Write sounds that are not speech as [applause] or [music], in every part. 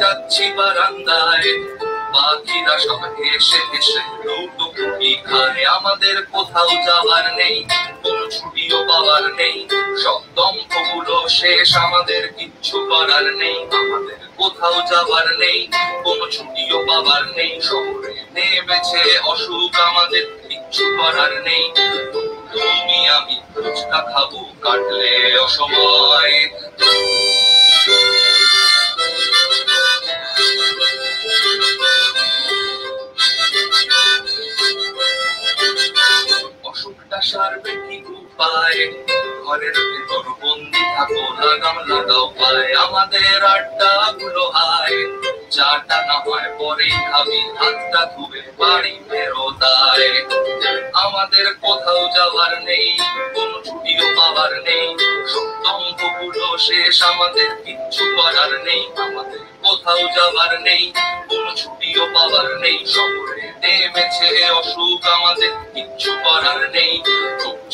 যাচ্ছি বারান্দায় পাখিরা সব খায় আমাদের কোথাও যাবার নেই কোন ছুটিও পাওয়ার নেই সব দম্পগুলো শেষ আমাদের কিচ্ছু করার নেই আমাদের কোথাও নেই ছুটিও নেই শহরে নেমেছে অসুখ আমাদের কিচ্ছু করার নেই তুমি আমি ফুচকা খাবো কাটলে অসময় চিন্তা সারবে ঘরের ভেতর বন্দি থাকো লাগাম লাগাও পায় আমাদের আড্ডা গুলো আয় চাটা না হয় পরে আমি হাতটা ধুবে বাড়ি ফেরোতায় আমাদের কোথাও যাওয়ার নেই কোন ছুটিও পাওয়ার নেই সপ্তম গুলো শেষ আমাদের কিচ্ছু করার নেই আমাদের কোথাও যাবার নেই কোন ছুটিও পাবার নেই শহরে মেছে অসুখ আমাদের কিচ্ছু করার নেই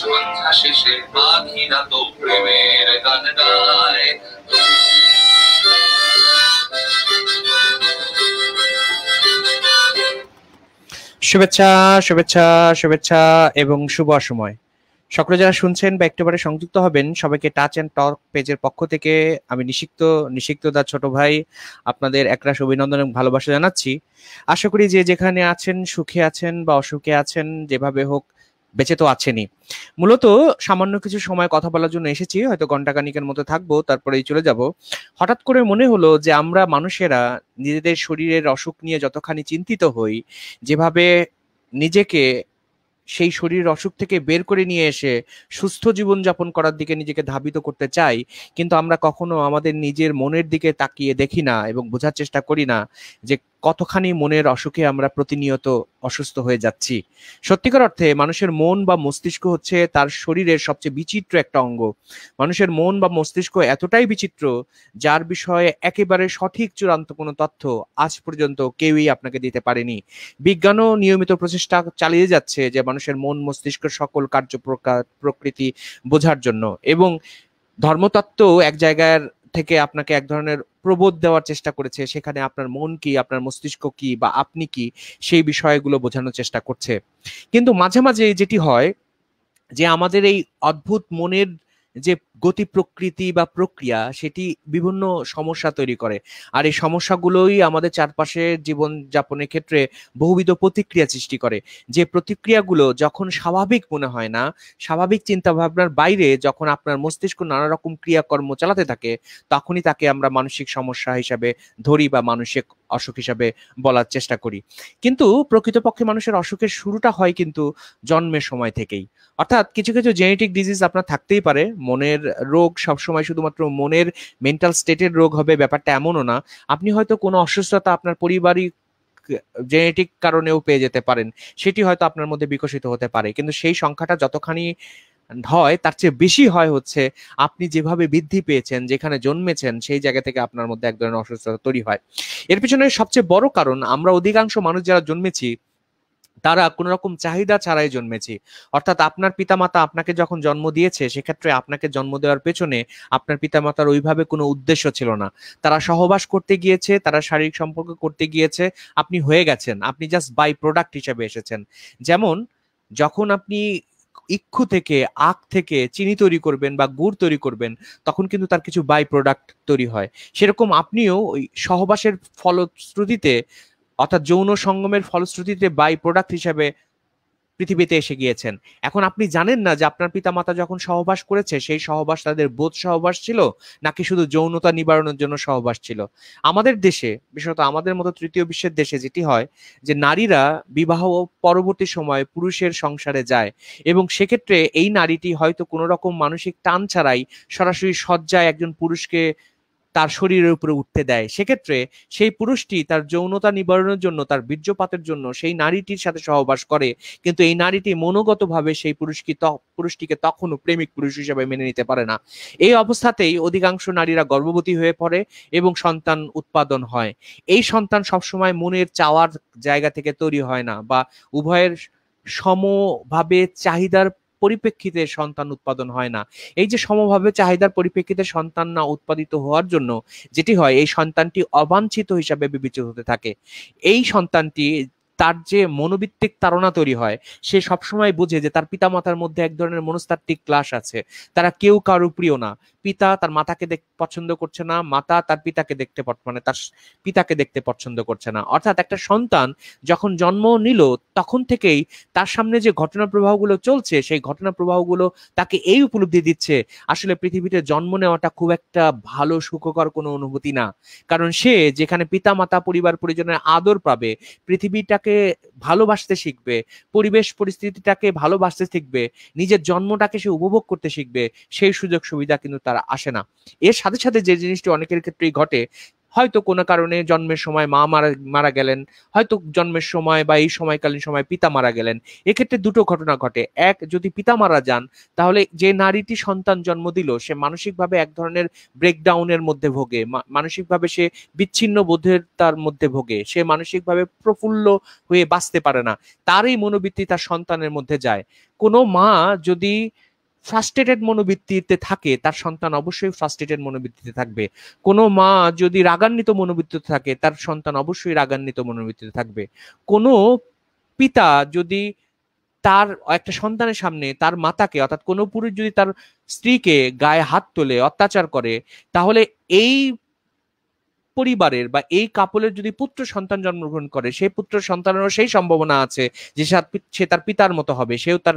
সন্ধ্যা শেষে পাখিরা তো প্রেমের গান শুভেচ্ছা শুভেচ্ছা শুভেচ্ছা এবং শুভ সময় সকলে যারা শুনছেন বা একটুবারে সংযুক্ত হবেন সবাইকে টাচ অ্যান্ড টক পেজের পক্ষ থেকে আমি নিষিক্ত নিষিক্ত দা ছোট ভাই আপনাদের একরাশ অভিনন্দন এবং ভালোবাসা জানাচ্ছি আশা করি যে যেখানে আছেন সুখে আছেন বা অসুখে আছেন যেভাবে হোক বেঁচে তো আছেনই মূলত সামান্য কিছু সময় কথা বলার জন্য এসেছি হয়তো ঘণ্টাকানিকের মতো থাকবো তারপরেই চলে যাব হঠাৎ করে মনে হলো যে আমরা মানুষেরা নিজেদের শরীরের অসুখ নিয়ে যতখানি চিন্তিত হই যেভাবে নিজেকে সেই শরীর অসুখ থেকে বের করে নিয়ে এসে সুস্থ জীবনযাপন করার দিকে নিজেকে ধাবিত করতে চাই কিন্তু আমরা কখনো আমাদের নিজের মনের দিকে তাকিয়ে দেখি না এবং বোঝার চেষ্টা করি না যে কতখানি মনের অসুখে আমরা প্রতিনিয়ত অসুস্থ হয়ে যাচ্ছি সত্যিকার অর্থে মানুষের মন বা মস্তিষ্ক হচ্ছে তার শরীরের সবচেয়ে বিচিত্র একটা অঙ্গ মানুষের মন বা মস্তিষ্ক এতটাই বিচিত্র যার বিষয়ে একেবারে সঠিক চূড়ান্ত কোনো তথ্য আজ পর্যন্ত কেউই আপনাকে দিতে পারেনি বিজ্ঞানও নিয়মিত প্রচেষ্টা চালিয়ে যাচ্ছে যে মানুষের মন মস্তিষ্ক সকল কার্য প্রকৃতি বোঝার জন্য এবং ধর্মতত্ত্ব এক জায়গার থেকে আপনাকে এক ধরনের প্রবোধ দেওয়ার চেষ্টা করেছে সেখানে আপনার মন কি আপনার মস্তিষ্ক কি বা আপনি কি সেই বিষয়গুলো বোঝানোর চেষ্টা করছে কিন্তু মাঝে মাঝে যেটি হয় যে আমাদের এই অদ্ভুত মনের যে গতি প্রকৃতি বা প্রক্রিয়া সেটি বিভিন্ন সমস্যা তৈরি করে আর এই সমস্যাগুলোই আমাদের চারপাশের জীবন যাপনের ক্ষেত্রে বহুবিধ প্রতিক্রিয়া সৃষ্টি করে যে প্রতিক্রিয়াগুলো যখন স্বাভাবিক মনে হয় না স্বাভাবিক চিন্তা ভাবনার বাইরে যখন আপনার মস্তিষ্ক নানা রকম ক্রিয়াকর্ম চালাতে থাকে তখনই তাকে আমরা মানসিক সমস্যা হিসাবে ধরি বা মানসিক অসুখ হিসাবে বলার চেষ্টা করি কিন্তু প্রকৃতপক্ষে মানুষের অসুখের শুরুটা হয় কিন্তু জন্মের সময় থেকেই অর্থাৎ কিছু কিছু জেনেটিক ডিজিজ আপনার থাকতেই পারে মনের রোগ সবসময় শুধুমাত্র মনের মেন্টাল স্টেটের রোগ হবে ব্যাপারটা এমনও না আপনি হয়তো কোনো অসুস্থতা আপনার পরিবারিক জেনেটিক কারণেও পেয়ে যেতে পারেন সেটি হয়তো আপনার মধ্যে বিকশিত হতে পারে কিন্তু সেই সংখ্যাটা যতখানি হয় তার চেয়ে বেশি হয় হচ্ছে আপনি যেভাবে বৃদ্ধি পেয়েছেন যেখানে জন্মেছেন সেই জায়গা থেকে আপনার মধ্যে এক ধরনের অসুস্থতা তৈরি হয় এর পিছনে সবচেয়ে বড় কারণ আমরা অধিকাংশ মানুষ যারা জন্মেছি তারা কোন রকম চাহিদা ছাড়াই জন্মেছি অর্থাৎ আপনার পিতামাতা আপনাকে যখন জন্ম দিয়েছে সেক্ষেত্রে আপনাকে জন্ম দেওয়ার পেছনে আপনার পিতামাতার ওইভাবে কোনো উদ্দেশ্য ছিল না তারা সহবাস করতে গিয়েছে তারা শারীরিক সম্পর্ক করতে গিয়েছে আপনি হয়ে গেছেন আপনি জাস্ট বাই প্রোডাক্ট হিসেবে এসেছেন যেমন যখন আপনি ইক্ষু থেকে আখ থেকে চিনি তৈরি করবেন বা গুড় তৈরি করবেন তখন কিন্তু তার কিছু বাই প্রোডাক্ট তৈরি হয় সেরকম আপনিও ওই সহবাসের ফলশ্রুতিতে অর্থাৎ যৌন সঙ্গমের ফলশ্রুতিতে বাই প্রোডাক্ট হিসাবে পৃথিবীতে এসে গিয়েছেন এখন আপনি জানেন না যে আপনার পিতা মাতা যখন সহবাস করেছে সেই সহবাস তাদের বোধ সহবাস ছিল নাকি শুধু যৌনতা নিবারণের জন্য সহবাস ছিল আমাদের দেশে বিশেষত আমাদের মতো তৃতীয় বিশ্বের দেশে যেটি হয় যে নারীরা বিবাহ পরবর্তী সময়ে পুরুষের সংসারে যায় এবং সেক্ষেত্রে এই নারীটি হয়তো কোনো রকম মানসিক টান ছাড়াই সরাসরি শয্যায় একজন পুরুষকে তার শরীরের উপরে উঠতে দেয় সেক্ষেত্রে সেই পুরুষটি তার যৌনতা নিবারণের জন্য তার বীর্যপাতের জন্য সেই নারীটির সাথে সহবাস করে কিন্তু এই নারীটি মনোগতভাবে সেই পুরুষকে পুরুষটিকে তখনও প্রেমিক পুরুষ হিসেবে মেনে নিতে পারে না এই অবস্থাতেই অধিকাংশ নারীরা গর্ভবতী হয়ে পড়ে এবং সন্তান উৎপাদন হয় এই সন্তান সবসময় মনের চাওয়ার জায়গা থেকে তৈরি হয় না বা উভয়ের সমভাবে চাহিদার পরিপ্রেক্ষিতে সন্তান উৎপাদন হয় না এই যে সমভাবে চাহিদার পরিপ্রেক্ষিতে সন্তান না উৎপাদিত হওয়ার জন্য যেটি হয় এই সন্তানটি অবাঞ্ছিত হিসাবে বিবেচিত হতে থাকে এই সন্তানটি তার যে মনোবিত্তিক তারা তৈরি হয় সে সবসময় বুঝে যে তার পিতামাতার মধ্যে এক ধরনের মনস্তাত্ত্বিক ক্লাস আছে তারা কেউ কারো প্রিয় না পিতা তার মাতাকে পছন্দ করছে না মাতা তার পিতাকে দেখতে মানে তার পিতাকে দেখতে পছন্দ করছে না অর্থাৎ একটা সন্তান যখন জন্ম নিল তখন থেকেই তার সামনে যে ঘটনা প্রবাহগুলো চলছে সেই ঘটনা প্রবাহগুলো তাকে এই উপলব্ধি দিচ্ছে আসলে পৃথিবীতে জন্ম নেওয়াটা খুব একটা ভালো সুখকর কোনো অনুভূতি না কারণ সে যেখানে পিতা মাতা পরিবার পরিজনের আদর পাবে পৃথিবীটাকে নিজেকে ভালোবাসতে শিখবে পরিবেশ পরিস্থিতিটাকে ভালোবাসতে শিখবে নিজের জন্মটাকে সে উপভোগ করতে শিখবে সেই সুযোগ সুবিধা কিন্তু তারা আসে না এর সাথে সাথে যে জিনিসটি অনেকের ক্ষেত্রেই ঘটে হয়তো কোনো কারণে জন্মের সময় মা মারা মারা গেলেন হয়তো জন্মের সময় বা এই সময়কালীন সময় পিতা মারা গেলেন এক্ষেত্রে দুটো ঘটনা ঘটে এক যদি পিতা মারা যান তাহলে যে নারীটি সন্তান জন্ম দিল সে মানসিকভাবে এক ধরনের ব্রেকডাউনের মধ্যে ভোগে মানসিকভাবে সে বিচ্ছিন্ন বোধের তার মধ্যে ভোগে সে মানসিকভাবে প্রফুল্ল হয়ে বাঁচতে পারে না তারই মনোবৃত্তি তার সন্তানের মধ্যে যায় কোনো মা যদি ফ্রাস্ট্রেটেড মনোবৃত্তিতে থাকে তার সন্তান অবশ্যই ফ্রাস্ট্রেটেড মনোবৃত্তিতে থাকবে কোনো মা যদি রাগান্বিত মনোবৃত্তিতে থাকে তার সন্তান অবশ্যই রাগান্বিত মনোবৃত্তিতে থাকবে কোনো পিতা যদি তার একটা সন্তানের সামনে তার মাতাকে অর্থাৎ কোনো পুরুষ যদি তার স্ত্রীকে গায়ে হাত তোলে অত্যাচার করে তাহলে এই পরিবারের বা এই কাপলের যদি পুত্র সন্তান জন্মগ্রহণ করে সেই পুত্র সন্তানেরও সেই সম্ভাবনা আছে যে সে তার পিতার মতো হবে সেও তার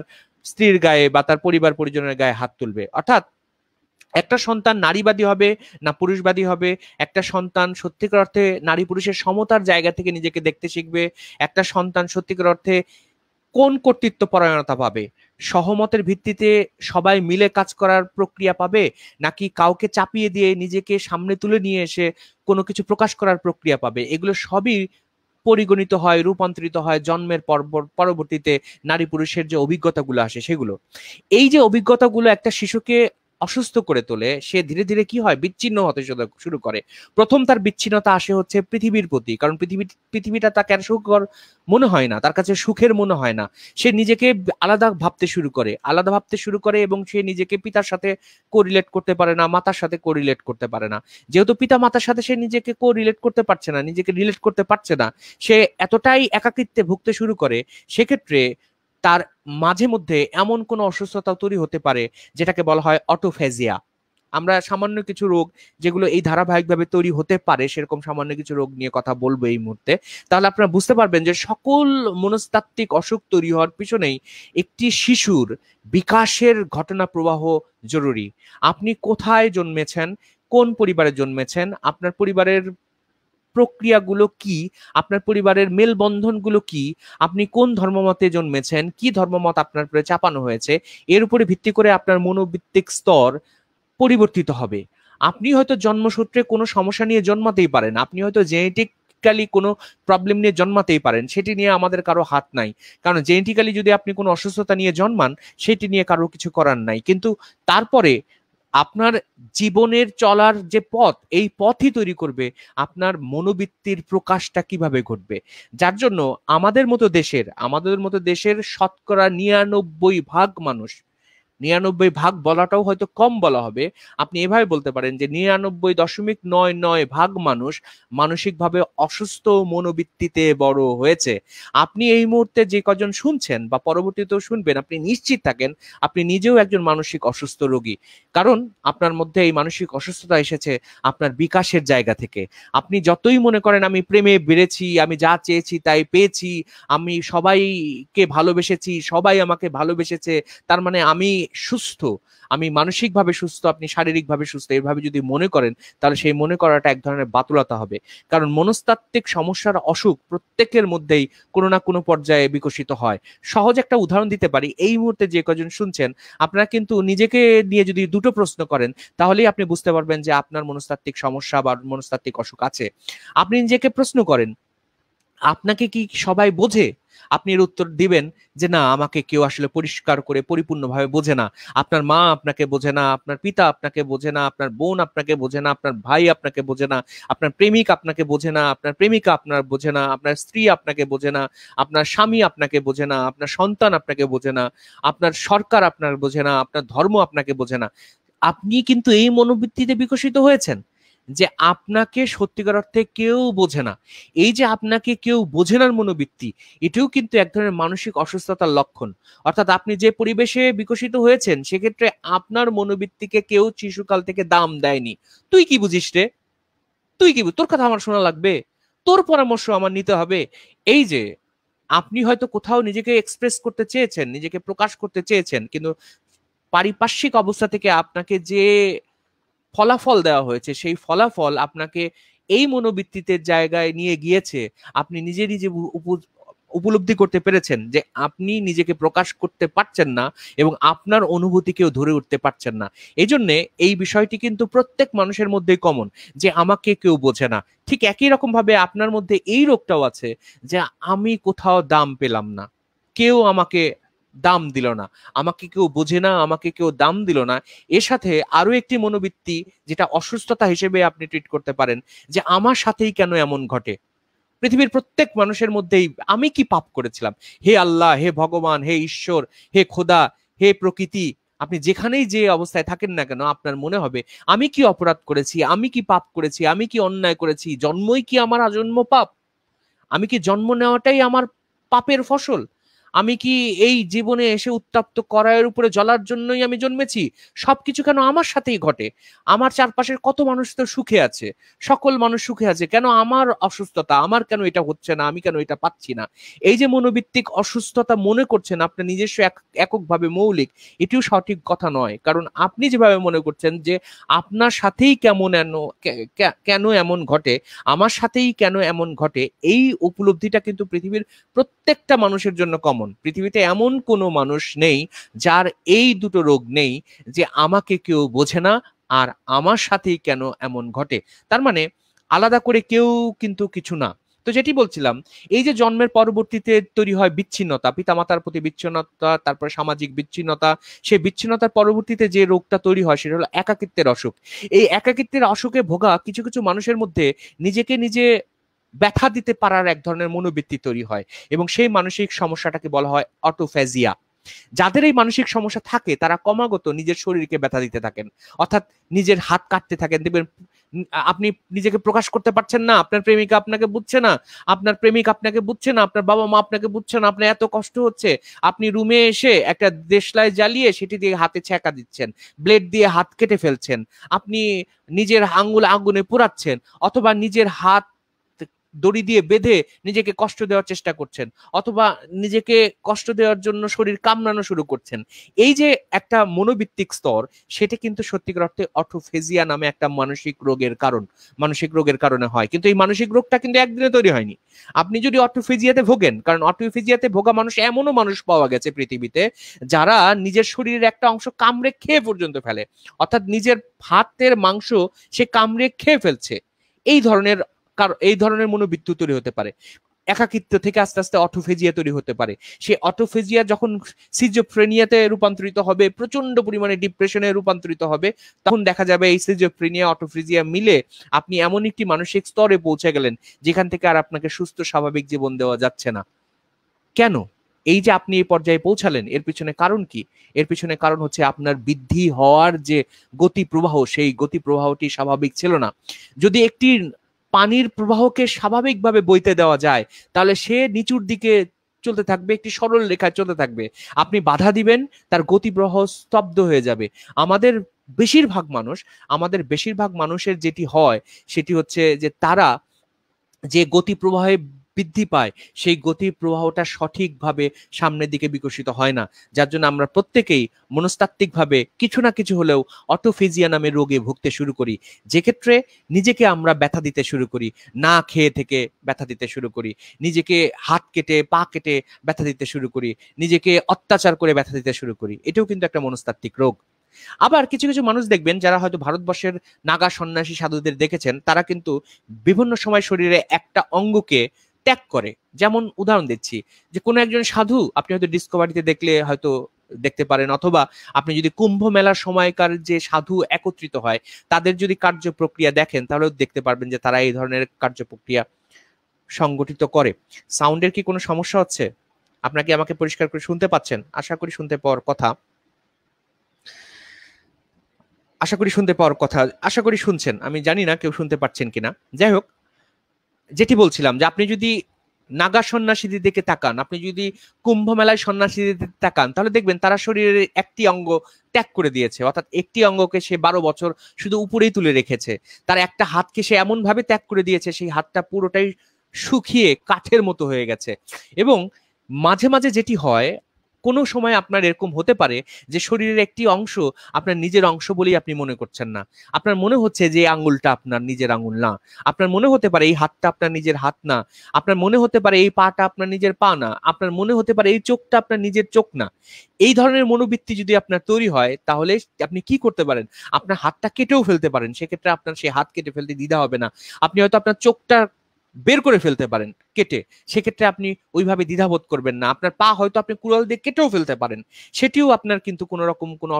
স্ত্রীর গায়ে বা তার পরিবার পরিজনের গায়ে হাত তুলবে অর্থাৎ একটা সন্তান নারীবাদী হবে না পুরুষবাদী হবে একটা সন্তান সত্যিকার অর্থে নারী পুরুষের সমতার জায়গা থেকে নিজেকে দেখতে শিখবে একটা সন্তান সত্যিকার অর্থে কোন কর্তৃত্ব পরায়ণতা পাবে সহমতের ভিত্তিতে সবাই মিলে কাজ করার প্রক্রিয়া পাবে নাকি কাউকে চাপিয়ে দিয়ে নিজেকে সামনে তুলে নিয়ে এসে কোনো কিছু প্রকাশ করার প্রক্রিয়া পাবে এগুলো সবই পরিগণিত হয় রূপান্তরিত হয় জন্মের পরবর্তীতে নারী পুরুষের যে অভিজ্ঞতাগুলো আসে সেগুলো এই যে অভিজ্ঞতাগুলো একটা শিশুকে অসুস্থ করে তোলে সে ধীরে ধীরে কি হয় বিচ্ছিন্ন হতে শুরু করে প্রথম তার বিচ্ছিন্নতা আসে হচ্ছে পৃথিবীর প্রতি কারণ পৃথিবী পৃথিবীটা তাকে আর সুখকর মনে হয় না তার কাছে সুখের মনে হয় না সে নিজেকে আলাদা ভাবতে শুরু করে আলাদা ভাবতে শুরু করে এবং সে নিজেকে পিতার সাথে কোরিলেট করতে পারে না মাতার সাথে কোরিলেট করতে পারে না যেহেতু পিতা মাতার সাথে সে নিজেকে কোরিলেট করতে পারছে না নিজেকে রিলেট করতে পারছে না সে এতটাই একাকৃত্বে ভুগতে শুরু করে সেক্ষেত্রে তার মাঝে মধ্যে এমন কোনো অসুস্থতা তৈরি হতে পারে যেটাকে বলা হয় অটোফেজিয়া আমরা সামান্য কিছু রোগ যেগুলো এই ধারাবাহিকভাবে তৈরি হতে পারে সেরকম সামান্য কিছু রোগ নিয়ে কথা বলবো এই মুহূর্তে তাহলে আপনারা বুঝতে পারবেন যে সকল মনস্তাত্ত্বিক অসুখ তৈরি হওয়ার পিছনেই একটি শিশুর বিকাশের ঘটনা প্রবাহ জরুরি আপনি কোথায় জন্মেছেন কোন পরিবারে জন্মেছেন আপনার পরিবারের প্রক্রিয়াগুলো কি আপনার পরিবারের মেলবন্ধনগুলো কি আপনি কোন ধর্মমতে জন্মেছেন কি ধর্মমত আপনার উপরে চাপানো হয়েছে এর উপরে ভিত্তি করে আপনার মনোবৃত্তিক স্তর পরিবর্তিত হবে আপনি হয়তো জন্মসূত্রে কোনো সমস্যা নিয়ে জন্মাতেই পারেন আপনি হয়তো জেনেটিক জেনেটিক্যালি কোনো প্রবলেম নিয়ে জন্মাতেই পারেন সেটি নিয়ে আমাদের কারো হাত নাই কারণ জেনেটিক্যালি যদি আপনি কোনো অসুস্থতা নিয়ে জন্মান সেটি নিয়ে কারো কিছু করার নাই কিন্তু তারপরে আপনার জীবনের চলার যে পথ এই পথই তৈরি করবে আপনার মনোবৃত্তির প্রকাশটা কিভাবে ঘটবে যার জন্য আমাদের মতো দেশের আমাদের মতো দেশের শতকরা নিরানব্বই ভাগ মানুষ নিরানব্বই ভাগ বলাটাও হয়তো কম বলা হবে আপনি এভাবে বলতে পারেন যে নিরানব্বই দশমিক নয় নয় ভাগ মানুষ মানসিকভাবে অসুস্থ মনোবৃত্তিতে বড় হয়েছে আপনি এই মুহূর্তে যে কজন শুনছেন বা পরবর্তীতেও শুনবেন আপনি নিশ্চিত থাকেন আপনি নিজেও একজন মানসিক অসুস্থ রোগী কারণ আপনার মধ্যে এই মানসিক অসুস্থতা এসেছে আপনার বিকাশের জায়গা থেকে আপনি যতই মনে করেন আমি প্রেমে বেড়েছি আমি যা চেয়েছি তাই পেয়েছি আমি সবাইকে ভালোবেসেছি সবাই আমাকে ভালোবেসেছে তার মানে আমি সুস্থ আমি মানসিকভাবে সুস্থ আপনি শারীরিকভাবে সুস্থ এভাবে যদি মনে করেন তাহলে সেই মনে করাটা এক ধরনের বাতুলতা হবে কারণ মনস্তাত্ত্বিক সমস্যার অসুখ প্রত্যেকের মধ্যেই কোনো না কোনো পর্যায়ে বিকশিত হয় সহজ একটা উদাহরণ দিতে পারি এই মুহূর্তে যে কজন শুনছেন আপনারা কিন্তু নিজেকে নিয়ে যদি দুটো প্রশ্ন করেন তাহলেই আপনি বুঝতে পারবেন যে আপনার মনস্তাত্ত্বিক সমস্যা বা মনস্তাত্ত্বিক অসুখ আছে আপনি নিজেকে প্রশ্ন করেন আপনাকে কি সবাই বোঝে আপনি এর উত্তর দিবেন যে না আমাকে কেউ আসলে পরিষ্কার করে পরিপূর্ণভাবে বোঝে না আপনার মা আপনাকে বোঝে না আপনার পিতা আপনাকে বোঝে না আপনার বোন আপনাকে বোঝে না আপনার ভাই আপনাকে বোঝে না আপনার প্রেমিক আপনাকে বোঝে না আপনার প্রেমিকা আপনার বোঝে না আপনার স্ত্রী আপনাকে বোঝে না আপনার স্বামী আপনাকে বোঝে না আপনার সন্তান আপনাকে বোঝে না আপনার সরকার আপনার বোঝে না আপনার ধর্ম আপনাকে বোঝে না আপনি কিন্তু এই মনোবৃত্তিতে বিকশিত হয়েছেন যে আপনাকে সত্যিকার অর্থে কেউ বোঝে না এই যে আপনাকে কেউ বোঝে না মনোবৃত্তি এটিও কিন্তু এক ধরনের মানসিক অসুস্থতার লক্ষণ অর্থাৎ আপনি যে পরিবেশে বিকশিত হয়েছেন সেক্ষেত্রে আপনার মনোবৃত্তিকে কেউ শিশুকাল থেকে দাম দেয়নি তুই কি বুঝিস রে তুই কি তোর কথা আমার শোনা লাগবে তোর পরামর্শ আমার নিতে হবে এই যে আপনি হয়তো কোথাও নিজেকে এক্সপ্রেস করতে চেয়েছেন নিজেকে প্রকাশ করতে চেয়েছেন কিন্তু পারিপার্শ্বিক অবস্থা থেকে আপনাকে যে ফলাফল দেওয়া হয়েছে সেই ফলাফল আপনাকে এই মনোবৃত্তিতের জায়গায় নিয়ে গিয়েছে আপনি নিজে যে উপলব্ধি করতে পেরেছেন যে আপনি নিজেকে প্রকাশ করতে পারছেন না এবং আপনার অনুভূতিকেও ধরে উঠতে পারছেন না এই জন্যে এই বিষয়টি কিন্তু প্রত্যেক মানুষের মধ্যেই কমন যে আমাকে কেউ বোঝে না ঠিক একই রকম ভাবে আপনার মধ্যে এই রোগটাও আছে যে আমি কোথাও দাম পেলাম না কেউ আমাকে দাম দিল না আমাকে কেউ বোঝে না আমাকে কেউ দাম দিল না এর সাথে আরো একটি মনোবৃত্তি যেটা অসুস্থতা হিসেবে আপনি ট্রিট করতে পারেন যে আমার সাথেই কেন এমন ঘটে পৃথিবীর প্রত্যেক মানুষের মধ্যেই আমি কি পাপ করেছিলাম হে আল্লাহ হে ভগবান হে ঈশ্বর হে খোদা হে প্রকৃতি আপনি যেখানেই যে অবস্থায় থাকেন না কেন আপনার মনে হবে আমি কি অপরাধ করেছি আমি কি পাপ করেছি আমি কি অন্যায় করেছি জন্মই কি আমার আজন্ম পাপ আমি কি জন্ম নেওয়াটাই আমার পাপের ফসল আমি কি এই জীবনে এসে উত্তাপ্ত করায়ের উপরে জ্বলার জন্যই আমি জন্মেছি সবকিছু কেন আমার সাথেই ঘটে আমার চারপাশের কত মানুষ তো সুখে আছে সকল মানুষ সুখে আছে কেন আমার অসুস্থতা আমার কেন এটা হচ্ছে না আমি কেন এটা পাচ্ছি না এই যে মনোভিত্তিক অসুস্থতা মনে করছেন আপনার নিজস্ব এককভাবে মৌলিক এটিও সঠিক কথা নয় কারণ আপনি যেভাবে মনে করছেন যে আপনার সাথেই কেমন কেন এমন ঘটে আমার সাথেই কেন এমন ঘটে এই উপলব্ধিটা কিন্তু পৃথিবীর প্রত্যেকটা মানুষের জন্য কম কমন পৃথিবীতে এমন কোনো মানুষ নেই যার এই দুটো রোগ নেই যে আমাকে কেউ বোঝে না আর আমার সাথেই কেন এমন ঘটে তার মানে আলাদা করে কেউ কিন্তু কিছু না তো যেটি বলছিলাম এই যে জন্মের পরবর্তীতে তৈরি হয় বিচ্ছিন্নতা পিতামাতার প্রতি বিচ্ছিন্নতা তারপর সামাজিক বিচ্ছিন্নতা সেই বিচ্ছিন্নতার পরবর্তীতে যে রোগটা তৈরি হয় সেটা হলো একাকিত্বের অসুখ এই একাকিত্বের অসুখে ভোগা কিছু কিছু মানুষের মধ্যে নিজেকে নিজে ব্যথা দিতে পারার এক ধরনের মনোবৃত্তি তৈরি হয় এবং সেই মানসিক সমস্যাটাকে বলা হয় অটোফ্যাজিয়া যাদের এই মানসিক সমস্যা থাকে তারা ক্রমাগত নিজের শরীরকে ব্যথা দিতে থাকেন অর্থাৎ নিজের হাত কাটতে থাকেন দেখবেন আপনি নিজেকে প্রকাশ করতে পারছেন না আপনার প্রেমিকা আপনাকে বুঝছে না আপনার প্রেমিক আপনাকে বুঝছে না আপনার বাবা মা আপনাকে বুঝছে না আপনার এত কষ্ট হচ্ছে আপনি রুমে এসে একটা দেশলায় জ্বালিয়ে সেটি দিয়ে হাতে ছ্যাঁকা দিচ্ছেন ব্লেড দিয়ে হাত কেটে ফেলছেন আপনি নিজের আঙ্গুল আগুনে পুরাচ্ছেন অথবা নিজের হাত দড়ি দিয়ে বেঁধে নিজেকে কষ্ট দেওয়ার চেষ্টা করছেন অথবা নিজেকে কষ্ট দেওয়ার জন্য শরীর কামড়ানো শুরু করছেন এই যে একটা মনোবিত্তিক স্তর সেটা কিন্তু সত্যিকার অর্থে অটোফেজিয়া নামে একটা মানসিক রোগের কারণ মানসিক রোগের কারণে হয় কিন্তু এই মানসিক রোগটা কিন্তু একদিনে তৈরি হয়নি আপনি যদি অটোফেজিয়াতে ভোগেন কারণ অটোফেজিয়াতে ভোগা মানুষ এমনও মানুষ পাওয়া গেছে পৃথিবীতে যারা নিজের শরীরের একটা অংশ কামড়ে খেয়ে পর্যন্ত ফেলে অর্থাৎ নিজের হাতের মাংস সে কামড়ে খেয়ে ফেলছে এই ধরনের কারণ এই ধরনের মনোবৃত্তি তৈরি হতে পারে একাকিত্ব থেকে আস্তে আস্তে অটোফেজিয়া তৈরি হতে পারে সেই অটোফেজিয়া যখন সিজোফ্রেনিয়াতে রূপান্তরিত হবে প্রচন্ড পরিমাণে ডিপ্রেশনে রূপান্তরিত হবে তখন দেখা যাবে এই সিজোফ্রেনিয়া অটোফেজিয়া মিলে আপনি এমন একটি মানসিক স্তরে পৌঁছে গেলেন যেখান থেকে আর আপনাকে সুস্থ স্বাভাবিক জীবন দেওয়া যাচ্ছে না কেন এই যে আপনি এই পর্যায়ে পৌঁছালেন এর পিছনে কারণ কি এর পিছনে কারণ হচ্ছে আপনার বৃদ্ধি হওয়ার যে গতি প্রবাহ সেই গতি প্রবাহটি স্বাভাবিক ছিল না যদি একটি পানির প্রবাহকে স্বাভাবিকভাবে বইতে দেওয়া যায় তাহলে সে নিচুর দিকে চলতে থাকবে একটি সরল রেখায় চলতে থাকবে আপনি বাধা দিবেন তার গতিপ্রবাহ স্তব্ধ হয়ে যাবে আমাদের বেশিরভাগ মানুষ আমাদের বেশিরভাগ মানুষের যেটি হয় সেটি হচ্ছে যে তারা যে গতি প্রবাহে বৃদ্ধি পায় সেই গতির প্রবাহটা সঠিকভাবে সামনের দিকে বিকশিত হয় না যার জন্য আমরা প্রত্যেকেই মনস্তাত্ত্বিকভাবে কিছু না কিছু হলেও অটোফিজিয়া নামে রোগে ভুগতে শুরু করি যে ক্ষেত্রে নিজেকে আমরা ব্যথা দিতে শুরু করি না খেয়ে থেকে ব্যথা দিতে শুরু করি নিজেকে হাত কেটে পা কেটে ব্যথা দিতে শুরু করি নিজেকে অত্যাচার করে ব্যথা দিতে শুরু করি এটাও কিন্তু একটা মনস্তাত্ত্বিক রোগ আবার কিছু কিছু মানুষ দেখবেন যারা হয়তো ভারতবর্ষের নাগা সন্ন্যাসী সাধুদের দেখেছেন তারা কিন্তু বিভিন্ন সময় শরীরে একটা অঙ্গকে ত্যাগ করে যেমন উদাহরণ দিচ্ছি যে কোনো একজন সাধু আপনি হয়তো ডিসকভারিতে দেখলে হয়তো দেখতে পারেন অথবা আপনি যদি কুম্ভ মেলার সময়কার যে সাধু একত্রিত হয় তাদের যদি কার্য প্রক্রিয়া দেখেন তাহলে দেখতে পারবেন যে তারা এই ধরনের কার্য প্রক্রিয়া সংগঠিত করে সাউন্ডের কি কোনো সমস্যা হচ্ছে আপনাকে আমাকে পরিষ্কার করে শুনতে পাচ্ছেন আশা করি শুনতে পাওয়ার কথা আশা করি শুনতে পাওয়ার কথা আশা করি শুনছেন আমি জানি না কেউ শুনতে পাচ্ছেন কিনা যাই হোক যেটি বলছিলাম যে আপনি যদি নাগা সন্ন্যাসীদের দিকে তাকান আপনি যদি কুম্ভ মেলায় সন্ন্যাসীদের দিকে তাকান তাহলে দেখবেন তারা শরীরের একটি অঙ্গ ত্যাগ করে দিয়েছে অর্থাৎ একটি অঙ্গকে সে বারো বছর শুধু উপরেই তুলে রেখেছে তার একটা হাতকে সে এমনভাবে ত্যাগ করে দিয়েছে সেই হাতটা পুরোটাই শুকিয়ে কাঠের মতো হয়ে গেছে এবং মাঝে মাঝে যেটি হয় কোনো সময় আপনার এরকম হতে পারে যে শরীরের একটি অংশ আপনার নিজের অংশ বলেই আপনি মনে করছেন না আপনার মনে হচ্ছে যে আঙুলটা আপনার নিজের আঙুল না আপনার মনে হতে পারে এই হাতটা আপনার নিজের হাত না আপনার মনে হতে পারে এই পাটা আপনার নিজের পা না আপনার মনে হতে পারে এই চোখটা আপনার নিজের চোখ না এই ধরনের মনোবৃত্তি যদি আপনার তৈরি হয় তাহলে আপনি কি করতে পারেন আপনার হাতটা কেটেও ফেলতে পারেন সেক্ষেত্রে আপনার সেই হাত কেটে ফেলতে দ্বিধা হবে না আপনি হয়তো আপনার চোখটা বের করে ফেলতে পারেন কেটে সেক্ষেত্রে আপনি ওইভাবে দ্বিধাবোধ করবেন না আপনার পা হয়তো আপনি কুড়াল দিয়ে কেটেও ফেলতে পারেন সেটিও আপনার কিন্তু কোনো রকম কোনো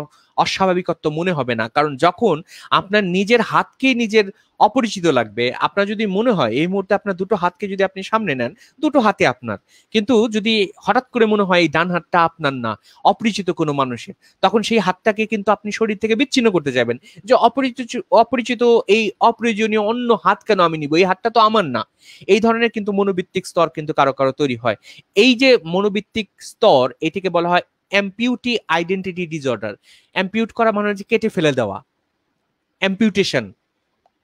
অস্বাভাবিকত্ব মনে হবে না কারণ যখন আপনার নিজের হাতকেই নিজের অপরিচিত লাগবে আপনার যদি মনে হয় এই মুহূর্তে আপনার দুটো হাতকে যদি আপনি সামনে নেন দুটো হাতে আপনার কিন্তু যদি হঠাৎ করে মনে হয় এই ডান হাতটা আপনার না অপরিচিত কোনো মানুষের তখন সেই হাতটাকে কিন্তু আপনি শরীর থেকে বিচ্ছিন্ন করতে যাবেন যে অপরিচিত অপরিচিত এই অপ্রয়োজনীয় অন্য হাত কেন আমি নিব এই হাতটা তো আমার না এই ধরনের কিন্তু মনোবি মনোবৃত্তিক স্তর কিন্তু কারো কারো তৈরি হয় এই যে মনোবৃত্তিক স্তর এটিকে বলা হয় অ্যাম্পিউটি আইডেন্টিটি ডিজর্ডার অ্যাম্পিউট করা মানে হচ্ছে কেটে ফেলে দেওয়া অ্যাম্পিউটেশন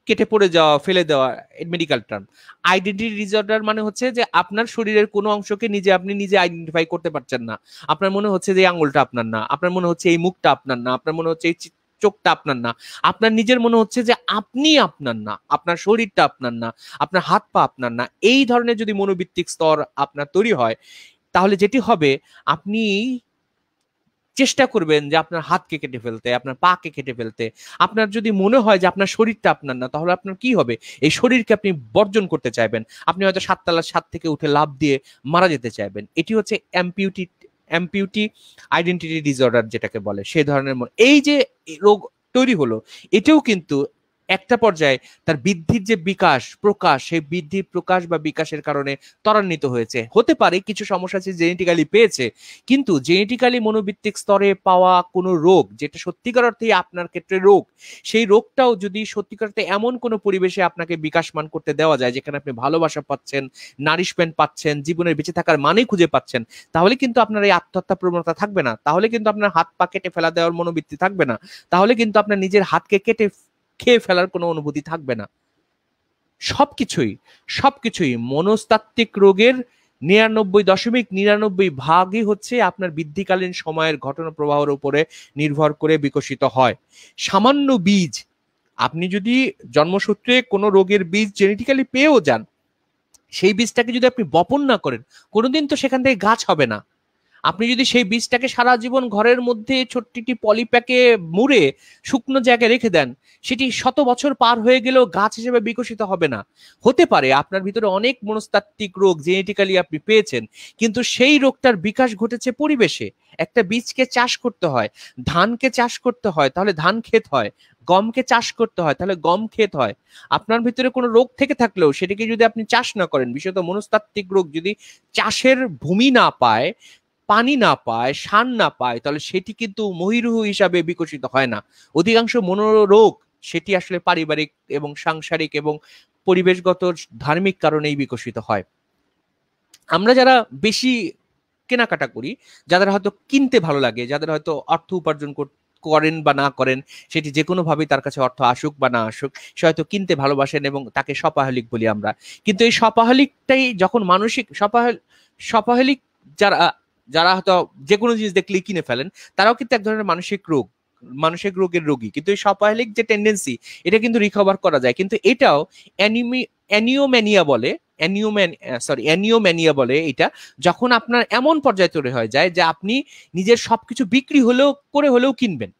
কেটে পড়ে যাওয়া ফেলে দেওয়া মেডিকেল টার্ম আইডেন্টিটি ডিসঅর্ডার মানে হচ্ছে যে আপনার শরীরের কোনো অংশকে নিজে আপনি নিজে আইডেন্টিফাই করতে পারছেন না আপনার মনে হচ্ছে যে আঙুলটা আপনার না আপনার মনে হচ্ছে এই মুখটা আপনার না আপনার মনে হচ্ছে এই চোখটা আপনার না আপনার নিজের মনে হচ্ছে যে আপনি আপনার না আপনার শরীরটা আপনার না আপনার হাত পা আপনার না এই ধরনের যদি মনোবৃত্তিক স্তর আপনার তৈরি হয় তাহলে যেটি হবে আপনি চেষ্টা করবেন যে আপনার হাতকে কেটে ফেলতে আপনার পাকে কেটে ফেলতে আপনার যদি মনে হয় যে আপনার শরীরটা আপনার না তাহলে আপনার কি হবে এই শরীরকে আপনি বর্জন করতে চাইবেন আপনি হয়তো সাততলার সাত থেকে উঠে লাভ দিয়ে মারা যেতে চাইবেন এটি হচ্ছে অ্যাম্পিউটি অ্যাম্পিউটি আইডেন্টিটি ডিসঅর্ডার যেটাকে বলে সেই ধরনের এই যে রোগ তৈরি হলো এটাও কিন্তু একটা পর্যায়ে তার বৃদ্ধির যে বিকাশ প্রকাশ সেই বৃদ্ধি প্রকাশ বা বিকাশের কারণে ত্বরান্বিত হয়েছে হতে পারে কিছু সমস্যা সে জেনেটিক্যালি পেয়েছে কিন্তু জেনেটিক্যালি মনোবৃত্তিক স্তরে পাওয়া কোনো রোগ যেটা সত্যিকার অর্থেই আপনার ক্ষেত্রে রোগ সেই রোগটাও যদি সত্যিকার অর্থে এমন কোনো পরিবেশে আপনাকে বিকাশমান করতে দেওয়া যায় যেখানে আপনি ভালোবাসা পাচ্ছেন নারিশমেন্ট পাচ্ছেন জীবনের বেঁচে থাকার মানে খুঁজে পাচ্ছেন তাহলে কিন্তু আপনার এই আত্মহত্যা প্রবণতা থাকবে না তাহলে কিন্তু আপনার হাত পা কেটে ফেলা দেওয়ার মনোবৃত্তি থাকবে না তাহলে কিন্তু আপনার নিজের হাতকে কেটে খেয়ে ফেলার কোনো অনুভূতি থাকবে না সবকিছুই সবকিছুই মনস্তাত্ত্বিক রোগের নিরানব্বই দশমিক নিরানব্বই ভাগই হচ্ছে আপনার বৃদ্ধিকালীন সময়ের ঘটনা প্রবাহের উপরে নির্ভর করে বিকশিত হয় সামান্য বীজ আপনি যদি জন্মসূত্রে কোনো রোগের বীজ জেনেটিক্যালি পেয়েও যান সেই বীজটাকে যদি আপনি বপন না করেন কোনোদিন তো সেখান থেকে গাছ হবে না আপনি যদি সেই বীজটাকে সারা জীবন ঘরের মধ্যে ছোট্টটি পলিপ্যাকে মুড়ে শুকনো জায়গায় রেখে দেন সেটি শত বছর পার হয়ে গেলেও গাছ হিসেবে বিকশিত হবে না হতে পারে আপনার ভিতরে অনেক মনস্তাত্ত্বিক রোগ জেনেটিক্যালি আপনি পেয়েছেন কিন্তু সেই রোগটার বিকাশ ঘটেছে পরিবেশে একটা বীজকে চাষ করতে হয় ধানকে চাষ করতে হয় তাহলে ধান ক্ষেত হয় গমকে চাষ করতে হয় তাহলে গম ক্ষেত হয় আপনার ভিতরে কোনো রোগ থেকে থাকলেও সেটিকে যদি আপনি চাষ না করেন বিশেষত মনস্তাত্ত্বিক রোগ যদি চাষের ভূমি না পায় পানি না পায় সার না পায় তাহলে সেটি কিন্তু মহিরুহ হিসাবে বিকশিত হয় না অধিকাংশ মনোরোগ সেটি আসলে পারিবারিক এবং সাংসারিক এবং পরিবেশগত ধার্মিক কারণেই বিকশিত হয় আমরা যারা বেশি কেনাকাটা করি যাদের হয়তো কিনতে ভালো লাগে যাদের হয়তো অর্থ উপার্জন করেন বা না করেন সেটি যে কোনোভাবে তার কাছে অর্থ আসুক বা না আসুক সে হয়তো কিনতে ভালোবাসেন এবং তাকে সপাহলিক বলি আমরা কিন্তু এই সপাহলিকটাই যখন মানসিক সপাহ সপাহলিক যারা যারা হয়তো যে কোনো জিনিস দেখলেই কিনে ফেলেন তারাও কিন্তু এক ধরনের মানসিক রোগ মানসিক রোগের রোগী কিন্তু এই সপাহলিক যে টেন্ডেন্সি এটা কিন্তু রিকভার করা যায় কিন্তু এটাও অ্যানিমি অ্যানিওম্যানিয়া বলে অ্যানিওম্যান সরি অ্যানিওম্যানিয়া বলে এটা যখন আপনার এমন পর্যায়ে তৈরি হয়ে যায় যে আপনি নিজের সবকিছু বিক্রি হলেও করে হলেও কিনবেন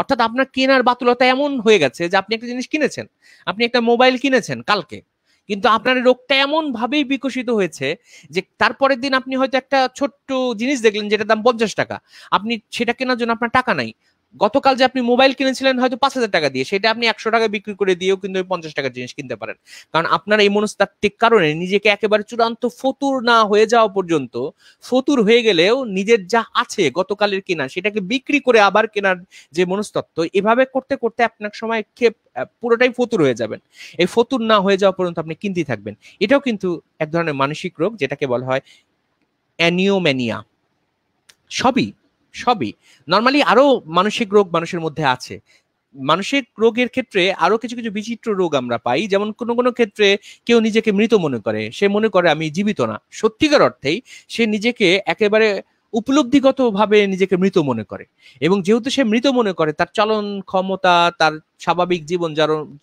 অর্থাৎ আপনার কেনার বাতুলতা এমন হয়ে গেছে যে আপনি একটা জিনিস কিনেছেন আপনি একটা মোবাইল কিনেছেন কালকে কিন্তু আপনার রোগটা এমন ভাবেই বিকশিত হয়েছে যে তারপরের দিন আপনি হয়তো একটা ছোট্ট জিনিস দেখলেন যেটার দাম পঞ্চাশ টাকা আপনি সেটা কেনার জন্য আপনার টাকা নাই গতকাল যে আপনি মোবাইল কিনেছিলেন হয়তো পাঁচ হাজার টাকা দিয়ে সেটা আপনি একশো টাকা বিক্রি করে দিয়েও কিন্তু পঞ্চাশ টাকার জিনিস কিনতে পারেন কারণ আপনার এই মনস্তাত্ত্বিক কারণে নিজেকে একেবারে চূড়ান্ত ফতুর না হয়ে যাওয়া পর্যন্ত ফতুর হয়ে গেলেও নিজের যা আছে গতকালের কেনা সেটাকে বিক্রি করে আবার কেনার যে মনস্তত্ত্ব এভাবে করতে করতে আপনার সময় খেপ পুরোটাই ফতুর হয়ে যাবেন এই ফতুর না হয়ে যাওয়া পর্যন্ত আপনি কিনতেই থাকবেন এটাও কিন্তু এক ধরনের মানসিক রোগ যেটাকে বলা হয় অ্যানিওম্যানিয়া সবই সবই নর্মালি আরো মানসিক রোগ মানুষের মধ্যে আছে মানসিক রোগের ক্ষেত্রে আরো কিছু কিছু বিচিত্র রোগ আমরা পাই যেমন কোনো কোনো ক্ষেত্রে কেউ নিজেকে মৃত মনে করে সে মনে করে আমি জীবিত না সত্যিকার অর্থেই সে নিজেকে একেবারে উপলব্ধিগতভাবে নিজেকে মৃত মনে করে এবং যেহেতু সে মৃত মনে করে তার চলন ক্ষমতা তার স্বাভাবিক জীবন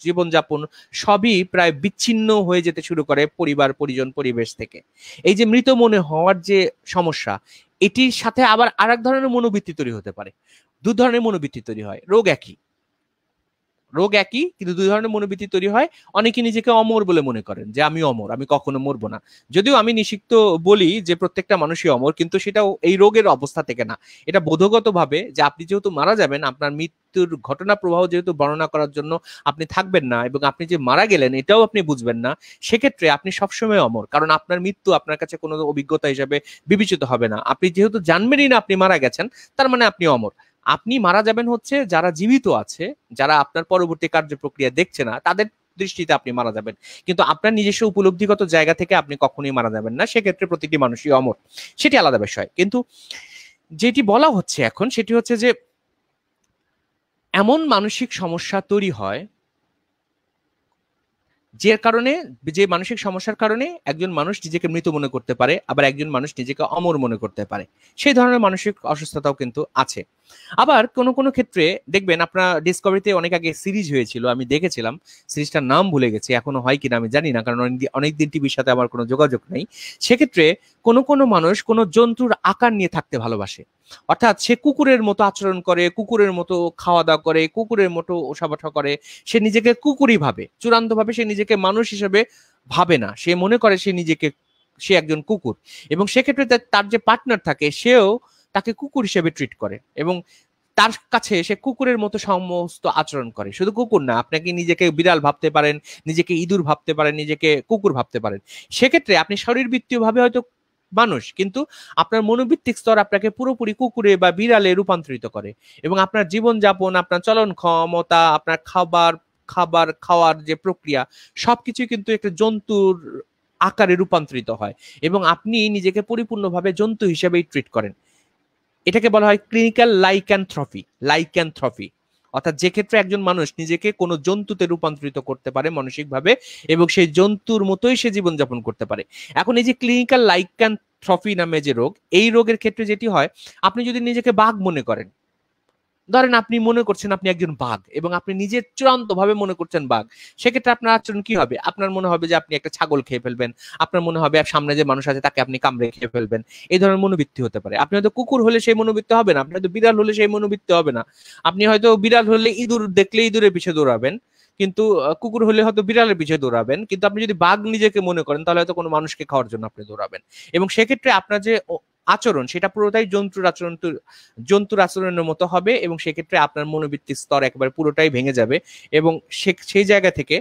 জীবনযাপন সবই প্রায় বিচ্ছিন্ন হয়ে যেতে শুরু করে পরিবার পরিজন পরিবেশ থেকে এই যে মৃত মনে হওয়ার যে সমস্যা এটির সাথে আবার আরেক ধরনের মনোবৃত্তি তৈরি হতে পারে দু ধরনের মনোবৃত্তি তৈরি হয় রোগ একই রোগ একই কিন্তু দুই ধরনের মনোবৃত্তি তৈরি হয় অনেকে নিজেকে অমর বলে মনে করেন যে আমি অমর আমি কখনো মরবো না যদিও আমি নিষিক্ত বলি যে প্রত্যেকটা মানুষই অমর কিন্তু সেটাও এই রোগের অবস্থা থেকে না এটা বোধগতভাবে যে আপনি যেহেতু মারা যাবেন আপনার মৃত্যুর ঘটনা প্রবাহ যেহেতু বর্ণনা করার জন্য আপনি থাকবেন না এবং আপনি যে মারা গেলেন এটাও আপনি বুঝবেন না সেক্ষেত্রে আপনি সবসময় অমর কারণ আপনার মৃত্যু আপনার কাছে কোনো অভিজ্ঞতা হিসাবে বিবেচিত হবে না আপনি যেহেতু জানবেনই না আপনি মারা গেছেন তার মানে আপনি অমর আপনি মারা যাবেন হচ্ছে যারা জীবিত আছে যারা আপনার পরবর্তী কার্য প্রক্রিয়া দেখছে না তাদের দৃষ্টিতে আপনি মারা যাবেন কিন্তু আপনার নিজস্ব উপলব্ধিগত জায়গা থেকে আপনি কখনোই মারা যাবেন না সেক্ষেত্রে প্রতিটি মানুষই অমর সেটি আলাদা বিষয় কিন্তু যেটি বলা হচ্ছে এখন সেটি হচ্ছে যে এমন মানসিক সমস্যা তৈরি হয় যে কারণে যে মানসিক সমস্যার কারণে একজন মানুষ নিজেকে মৃত মনে করতে পারে আবার একজন মানুষ নিজেকে অমর মনে করতে পারে সেই ধরনের মানসিক অসুস্থতাও কিন্তু আছে আবার কোনো কোনো ক্ষেত্রে দেখবেন আপনার ডিসকভারিতে অনেক আগে সিরিজ হয়েছিল আমি দেখেছিলাম সিরিজটার নাম ভুলে গেছি এখনো হয় কিনা আমি জানি না কারণ অনেক দিন টিভির সাথে আমার কোনো যোগাযোগ নেই সেক্ষেত্রে কোনো কোনো মানুষ কোনো জন্তুর আকার নিয়ে থাকতে ভালোবাসে অর্থাৎ সে কুকুরের মতো আচরণ করে কুকুরের মতো খাওয়া দাওয়া করে কুকুরের মতো ওষাবাঠা করে সে নিজেকে কুকুরই ভাবে চূড়ান্তভাবে সে নিজেকে মানুষ হিসেবে ভাবে না সে মনে করে সে নিজেকে সে একজন কুকুর এবং সেক্ষেত্রে তার যে পার্টনার থাকে সেও তাকে কুকুর হিসেবে ট্রিট করে এবং তার কাছে সে কুকুরের মতো সমস্ত আচরণ করে শুধু কুকুর না আপনাকে নিজেকে বিড়াল ভাবতে পারেন নিজেকে ইঁদুর ভাবতে পারেন নিজেকে কুকুর ভাবতে পারেন সেক্ষেত্রে আপনি শরীরবৃত্তীয়ভাবে হয়তো মানুষ কিন্তু আপনার মনোবৃত্তিক স্তর আপনাকে পুরোপুরি কুকুরে বা বিড়ালে রূপান্তরিত করে এবং আপনার জীবনযাপন আপনার চলন ক্ষমতা আপনার খাবার খাবার খাওয়ার যে প্রক্রিয়া সবকিছু কিন্তু একটা জন্তুর আকারে রূপান্তরিত হয় এবং আপনি নিজেকে পরিপূর্ণভাবে জন্তু হিসেবেই ট্রিট করেন এটাকে বলা হয় ক্লিনিক্যাল লাইক্যানথ্রফি লাইক্যানথ্রফি অর্থাৎ যে ক্ষেত্রে একজন মানুষ নিজেকে কোনো জন্তুতে রূপান্তরিত করতে পারে মানসিকভাবে এবং সেই জন্তুর মতোই সে জীবনযাপন করতে পারে এখন এই যে ক্লিনিক্যাল লাইক্যানথ্রফি নামে যে রোগ এই রোগের ক্ষেত্রে যেটি হয় আপনি যদি নিজেকে বাঘ মনে করেন ধরেন আপনি মনে করছেন আপনি একজন বাঘ এবং আপনি নিজের চূড়ান্ত ভাবে মনে করছেন বাঘ সেক্ষেত্রে আপনার আচরণ কি হবে আপনার মনে হবে যে আপনি একটা ছাগল খেয়ে ফেলবেন আপনার মনে হবে সামনে যে মানুষ আছে তাকে আপনি কামড়ে খেয়ে ফেলবেন এই ধরনের মনোবৃত্তি হতে পারে আপনি হয়তো কুকুর হলে সেই মনোবৃত্তি হবে না আপনি হয়তো বিড়াল হলে সেই মনোবৃত্তি হবে না আপনি হয়তো বিড়াল হলে ইঁদুর দেখলে ইঁদুরের পিছিয়ে দৌড়াবেন কিন্তু কুকুর হলে হয়তো বিড়ালের পিছিয়ে দৌড়াবেন কিন্তু আপনি যদি বাঘ নিজেকে মনে করেন তাহলে হয়তো কোনো মানুষকে খাওয়ার জন্য আপনি দৌড়াবেন এবং সেক্ষেত্রে আপনার যে আচরণ সেটা পুরোটাই জন্তুর আচরণ জন্তুর আচরণের মতো হবে এবং সেক্ষেত্রে আপনার মনোবৃত্তির স্তর একেবারে পুরোটাই ভেঙে যাবে এবং সেই জায়গা থেকে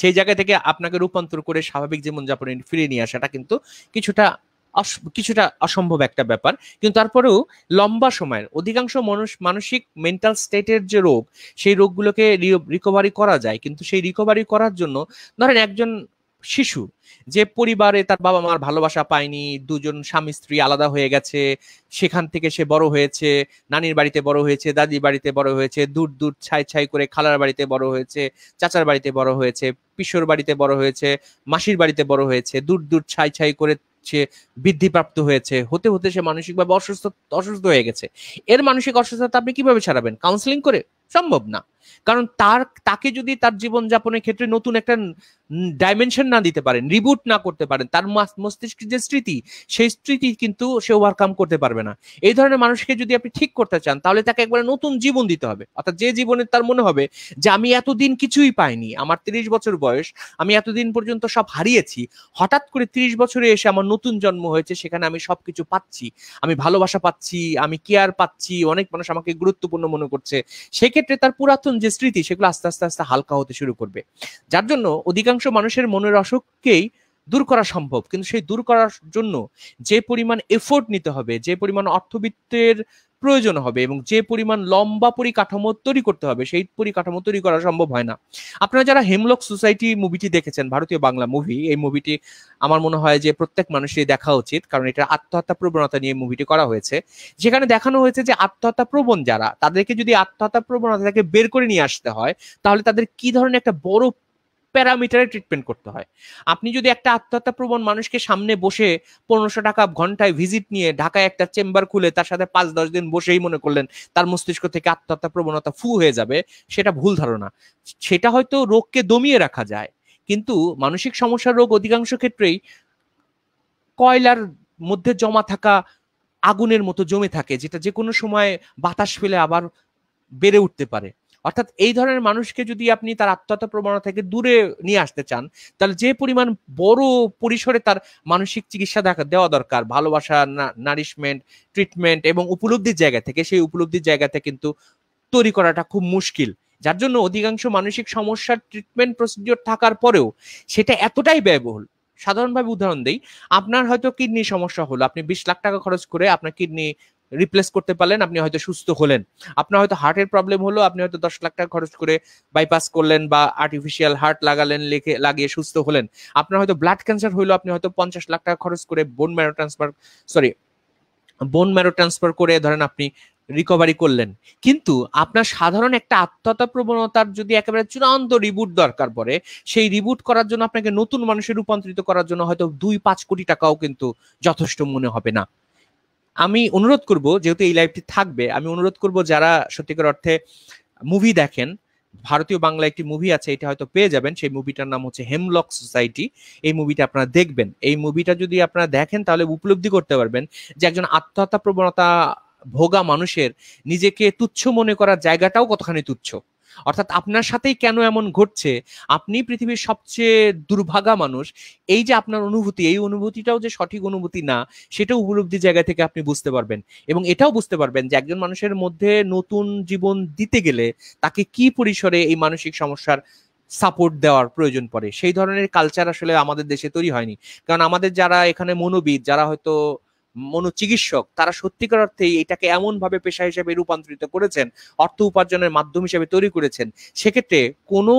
সেই জায়গা থেকে আপনাকে রূপান্তর করে স্বাভাবিক জীবনযাপনে ফিরে নিয়ে আসাটা কিন্তু কিছুটা কিছুটা অসম্ভব একটা ব্যাপার কিন্তু তারপরেও লম্বা সময়ের অধিকাংশ মানুষ মানসিক মেন্টাল স্টেটের যে রোগ সেই রোগগুলোকে রিকভারি করা যায় কিন্তু সেই রিকভারি করার জন্য ধরেন একজন শিশু যে পরিবারে তার বাবা মার ভালোবাসা পায়নি দুজন স্বামী স্ত্রী আলাদা হয়ে গেছে সেখান থেকে সে বড় হয়েছে নানির বাড়িতে বড় হয়েছে দাদির বাড়িতে বড় হয়েছে দূর দূর ছাই ছাই করে খালার বাড়িতে বড় হয়েছে চাচার বাড়িতে বড় হয়েছে পিসোর বাড়িতে বড় হয়েছে মাসির বাড়িতে বড় হয়েছে দূর দূর ছাই ছাই করে সে বৃদ্ধিপ্রাপ্ত হয়েছে হতে হতে সে মানসিকভাবে অসুস্থ অসুস্থ হয়ে গেছে এর মানসিক অসুস্থতা আপনি কিভাবে ছাড়াবেন কাউন্সিলিং করে সম্ভব না কারণ তার তাকে যদি তার জীবনযাপনের ক্ষেত্রে নতুন একটা ডাইমেনশন না দিতে পারেন রিবুট না করতে পারেন তার মস্তিষ্কের যে স্মৃতি সেই স্মৃতি কিন্তু সে ওভারকাম করতে পারবে না এই ধরনের মানুষকে যদি আপনি ঠিক করতে চান তাহলে তাকে একবার নতুন জীবন দিতে হবে অর্থাৎ যে জীবনে তার মনে হবে যে আমি এতদিন কিছুই পাইনি আমার তিরিশ বছর বয়স আমি এতদিন পর্যন্ত সব হারিয়েছি হঠাৎ করে তিরিশ বছরে এসে আমার নতুন জন্ম হয়েছে সেখানে আমি সবকিছু পাচ্ছি আমি ভালোবাসা পাচ্ছি আমি কেয়ার পাচ্ছি অনেক মানুষ আমাকে গুরুত্বপূর্ণ মনে করছে সেক্ষেত্রে তার পুরাতন নতুন যে স্মৃতি সেগুলো আস্তে আস্তে আস্তে হালকা হতে শুরু করবে যার জন্য অধিকাংশ মানুষের মনের অসুখকেই দূর করা সম্ভব কিন্তু সেই দূর করার জন্য যে পরিমাণ এফোর্ট নিতে হবে যে পরিমাণ অর্থবিত্তের প্রয়োজন হবে এবং যে পরিমাণ লম্বা পরিকাঠামো তৈরি করতে হবে সেই পরিকাঠামো তৈরি করা সম্ভব হয় না আপনারা যারা হেমলক সোসাইটি মুভিটি দেখেছেন ভারতীয় বাংলা মুভি এই মুভিটি আমার মনে হয় যে প্রত্যেক মানুষের দেখা উচিত কারণ এটা আত্মহত্যা প্রবণতা নিয়ে মুভিটি করা হয়েছে যেখানে দেখানো হয়েছে যে আত্মহত্যা প্রবণ যারা তাদেরকে যদি আত্মহত্যা প্রবণতা থেকে বের করে নিয়ে আসতে হয় তাহলে তাদের কি ধরনের একটা বড় প্যারামিটারে ট্রিটমেন্ট করতে হয় আপনি যদি একটা আত্মহত্যা প্রবণ মানুষকে সামনে বসে পনেরোশো টাকা ঘন্টায় ভিজিট নিয়ে ঢাকায় একটা চেম্বার খুলে তার সাথে পাঁচ দশ দিন বসেই মনে করলেন তার মস্তিষ্ক থেকে আত্মহত্যা প্রবণতা ফু হয়ে যাবে সেটা ভুল ধারণা সেটা হয়তো রোগকে দমিয়ে রাখা যায় কিন্তু মানসিক সমস্যার রোগ অধিকাংশ ক্ষেত্রেই কয়লার মধ্যে জমা থাকা আগুনের মতো জমে থাকে যেটা যে কোনো সময় বাতাস ফেলে আবার বেড়ে উঠতে পারে অর্থাৎ এই ধরনের মানুষকে যদি আপনি তার আত্মহত্যা প্রবণতা থেকে দূরে নিয়ে আসতে চান তাহলে যে পরিমাণ বড় পরিসরে তার মানসিক চিকিৎসা দেখা দেওয়া দরকার ভালোবাসা নারিশমেন্ট ট্রিটমেন্ট এবং উপলব্ধির জায়গা থেকে সেই উপলব্ধির জায়গাতে কিন্তু তৈরি করাটা খুব মুশকিল যার জন্য অধিকাংশ মানসিক সমস্যার ট্রিটমেন্ট প্রসিডিওর থাকার পরেও সেটা এতটাই ব্যয়বহুল সাধারণভাবে উদাহরণ দিই আপনার হয়তো কিডনি সমস্যা হলো আপনি বিশ লাখ টাকা খরচ করে আপনার কিডনি রিপ্লেস করতে পারলেন আপনি হয়তো সুস্থ হলেন আপনার হয়তো হার্টের প্রবলেম হলো আপনি হয়তো দশ লাখ টাকা খরচ করে বাইপাস করলেন বা আর্টিফিশিয়াল হার্ট লাগালেন লেখে লাগিয়ে সুস্থ হলেন আপনার হয়তো ব্লাড ক্যান্সার হইলো আপনি হয়তো পঞ্চাশ লাখ টাকা খরচ করে bone marrow transfer sorry bone marrow transfer করে ধরেন আপনি রিকভারি করলেন কিন্তু আপনার সাধারণ একটা আত্মহত্যা প্রবণতার যদি একেবারে চূড়ান্ত রিবুট দরকার পড়ে সেই রিবুট করার জন্য আপনাকে নতুন মানুষের রূপান্তরিত করার জন্য হয়তো দুই পাঁচ কোটি টাকাও কিন্তু যথেষ্ট মনে হবে না আমি অনুরোধ করব যেহেতু এই লাইভটি থাকবে আমি অনুরোধ করব যারা সত্যিকার অর্থে মুভি দেখেন ভারতীয় বাংলা একটি মুভি আছে এটা হয়তো পেয়ে যাবেন সেই মুভিটার নাম হচ্ছে হেমলক সোসাইটি এই মুভিটা আপনারা দেখবেন এই মুভিটা যদি আপনারা দেখেন তাহলে উপলব্ধি করতে পারবেন যে একজন আত্মহত্যা প্রবণতা ভোগা মানুষের নিজেকে তুচ্ছ মনে করার জায়গাটাও কতখানি তুচ্ছ অর্থাৎ আপনার সাথেই কেন এমন ঘটছে আপনি পৃথিবীর সবচেয়ে দুর্ভাগা মানুষ এই যে আপনার অনুভূতি এই অনুভূতিটাও যে সঠিক অনুভূতি না সেটা উপলব্ধি জায়গা থেকে আপনি বুঝতে পারবেন এবং এটাও বুঝতে পারবেন যে একজন মানুষের মধ্যে নতুন জীবন দিতে গেলে তাকে কি পরিসরে এই মানসিক সমস্যার সাপোর্ট দেওয়ার প্রয়োজন পড়ে সেই ধরনের কালচার আসলে আমাদের দেশে তৈরি হয়নি কারণ আমাদের যারা এখানে মনোবিদ যারা হয়তো মনোচিকিৎসক তারা সত্যিকার অর্থে এটাকে এমনভাবে পেশা হিসেবে রূপান্তরিত করেছেন অর্থ উপার্জনের মাধ্যম হিসেবে তৈরি করেছেন সেক্ষেত্রে কোনো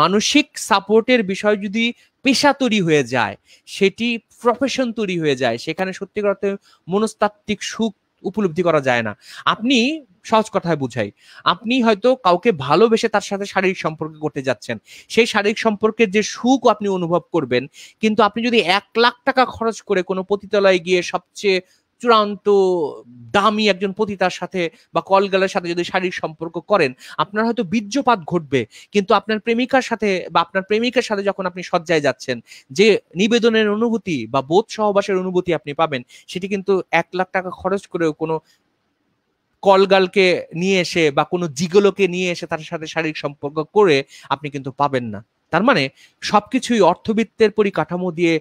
মানসিক সাপোর্টের বিষয় যদি পেশা তৈরি হয়ে যায় সেটি প্রফেশন তৈরি হয়ে যায় সেখানে সত্যিকার অর্থে মনস্তাত্ত্বিক সুখ উপলব্ধি করা যায় না আপনি সহজ কথায় বুঝাই আপনি হয়তো কাউকে ভালোবেসে তার সাথে শারীরিক সম্পর্ক করতে যাচ্ছেন সেই শারীরিক সম্পর্কের যে সুখ আপনি অনুভব করবেন কিন্তু আপনি যদি এক লাখ টাকা খরচ করে কোনো পতিতলায় গিয়ে সবচেয়ে চূড়ান্ত দামি একজন পতিতার সাথে বা কলগালের সাথে যদি শারীরিক সম্পর্ক করেন আপনার হয়তো বীর্যপাত ঘটবে কিন্তু আপনার প্রেমিকার সাথে বা আপনার প্রেমিকার সাথে যখন আপনি সজ্জায় যাচ্ছেন যে নিবেদনের অনুভূতি বা বোধ সহবাসের অনুভূতি আপনি পাবেন সেটি কিন্তু এক লাখ টাকা খরচ করেও কোনো কলগালকে নিয়ে এসে বা কোনো জিগলোকে নিয়ে এসে তার সাথে শারীরিক সম্পর্ক করে আপনি কিন্তু পাবেন না তার মানে সবকিছুই অর্থবিত্তের পরিকাঠামো দিয়ে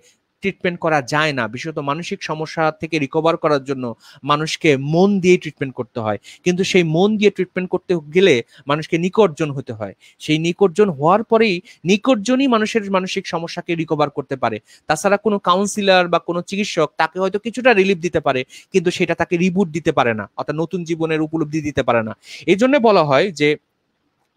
ট্রিটমেন্ট করা যায় না বিশেষত মানসিক সমস্যা থেকে রিকভার করার জন্য মানুষকে মন দিয়ে ট্রিটমেন্ট করতে হয় কিন্তু সেই মন দিয়ে ট্রিটমেন্ট করতে গেলে মানুষকে নিকটজন হতে হয় সেই নিকটজন হওয়ার পরেই নিকটজনই মানুষের মানসিক সমস্যাকে রিকভার করতে পারে তাছাড়া কোনো কাউন্সিলার বা কোনো চিকিৎসক তাকে হয়তো কিছুটা রিলিফ দিতে পারে কিন্তু সেটা তাকে রিবুট দিতে পারে না অর্থাৎ নতুন জীবনের উপলব্ধি দিতে পারে না এই জন্য বলা হয় যে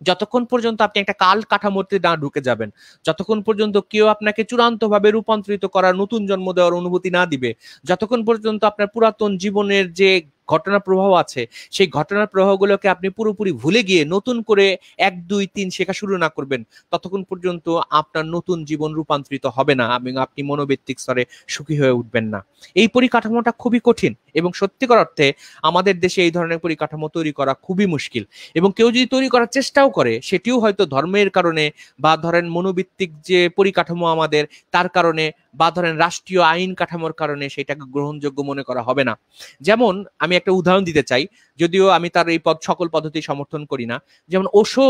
যতক্ষণ পর্যন্ত আপনি একটা কাল কাঠামোতে না ঢুকে যাবেন যতক্ষণ পর্যন্ত কেউ আপনাকে চূড়ান্তভাবে রূপান্তরিত করার নতুন জন্ম দেওয়ার অনুভূতি না দিবে যতক্ষণ পর্যন্ত আপনার পুরাতন জীবনের যে ঘটনা প্রবাহ আছে সেই ঘটনার প্রবাহগুলোকে আপনি পুরোপুরি ভুলে গিয়ে নতুন করে এক দুই তিন শেখা শুরু না করবেন ততক্ষণ পর্যন্ত আপনার নতুন জীবন রূপান্তরিত হবে না এবং আপনি মনোবৃত্তিক স্তরে সুখী হয়ে উঠবেন না এই পরিকাঠামোটা খুবই কঠিন এবং সত্যিকার অর্থে আমাদের দেশে এই ধরনের পরিকাঠামো তৈরি করা খুবই মুশকিল এবং কেউ যদি তৈরি করার চেষ্টাও করে সেটিও হয়তো ধর্মের কারণে বা ধরেন মনোবৃত্তিক যে পরিকাঠামো আমাদের তার কারণে বা ধরেন রাষ্ট্রীয় আইন কাঠামোর কারণে সেটাকে গ্রহণযোগ্য মনে করা হবে না যেমন আমি একটা উদাহরণ দিতে চাই যদিও আমি তার এই পদ সকল পদ্ধতি সমর্থন করি না যেমন ওশো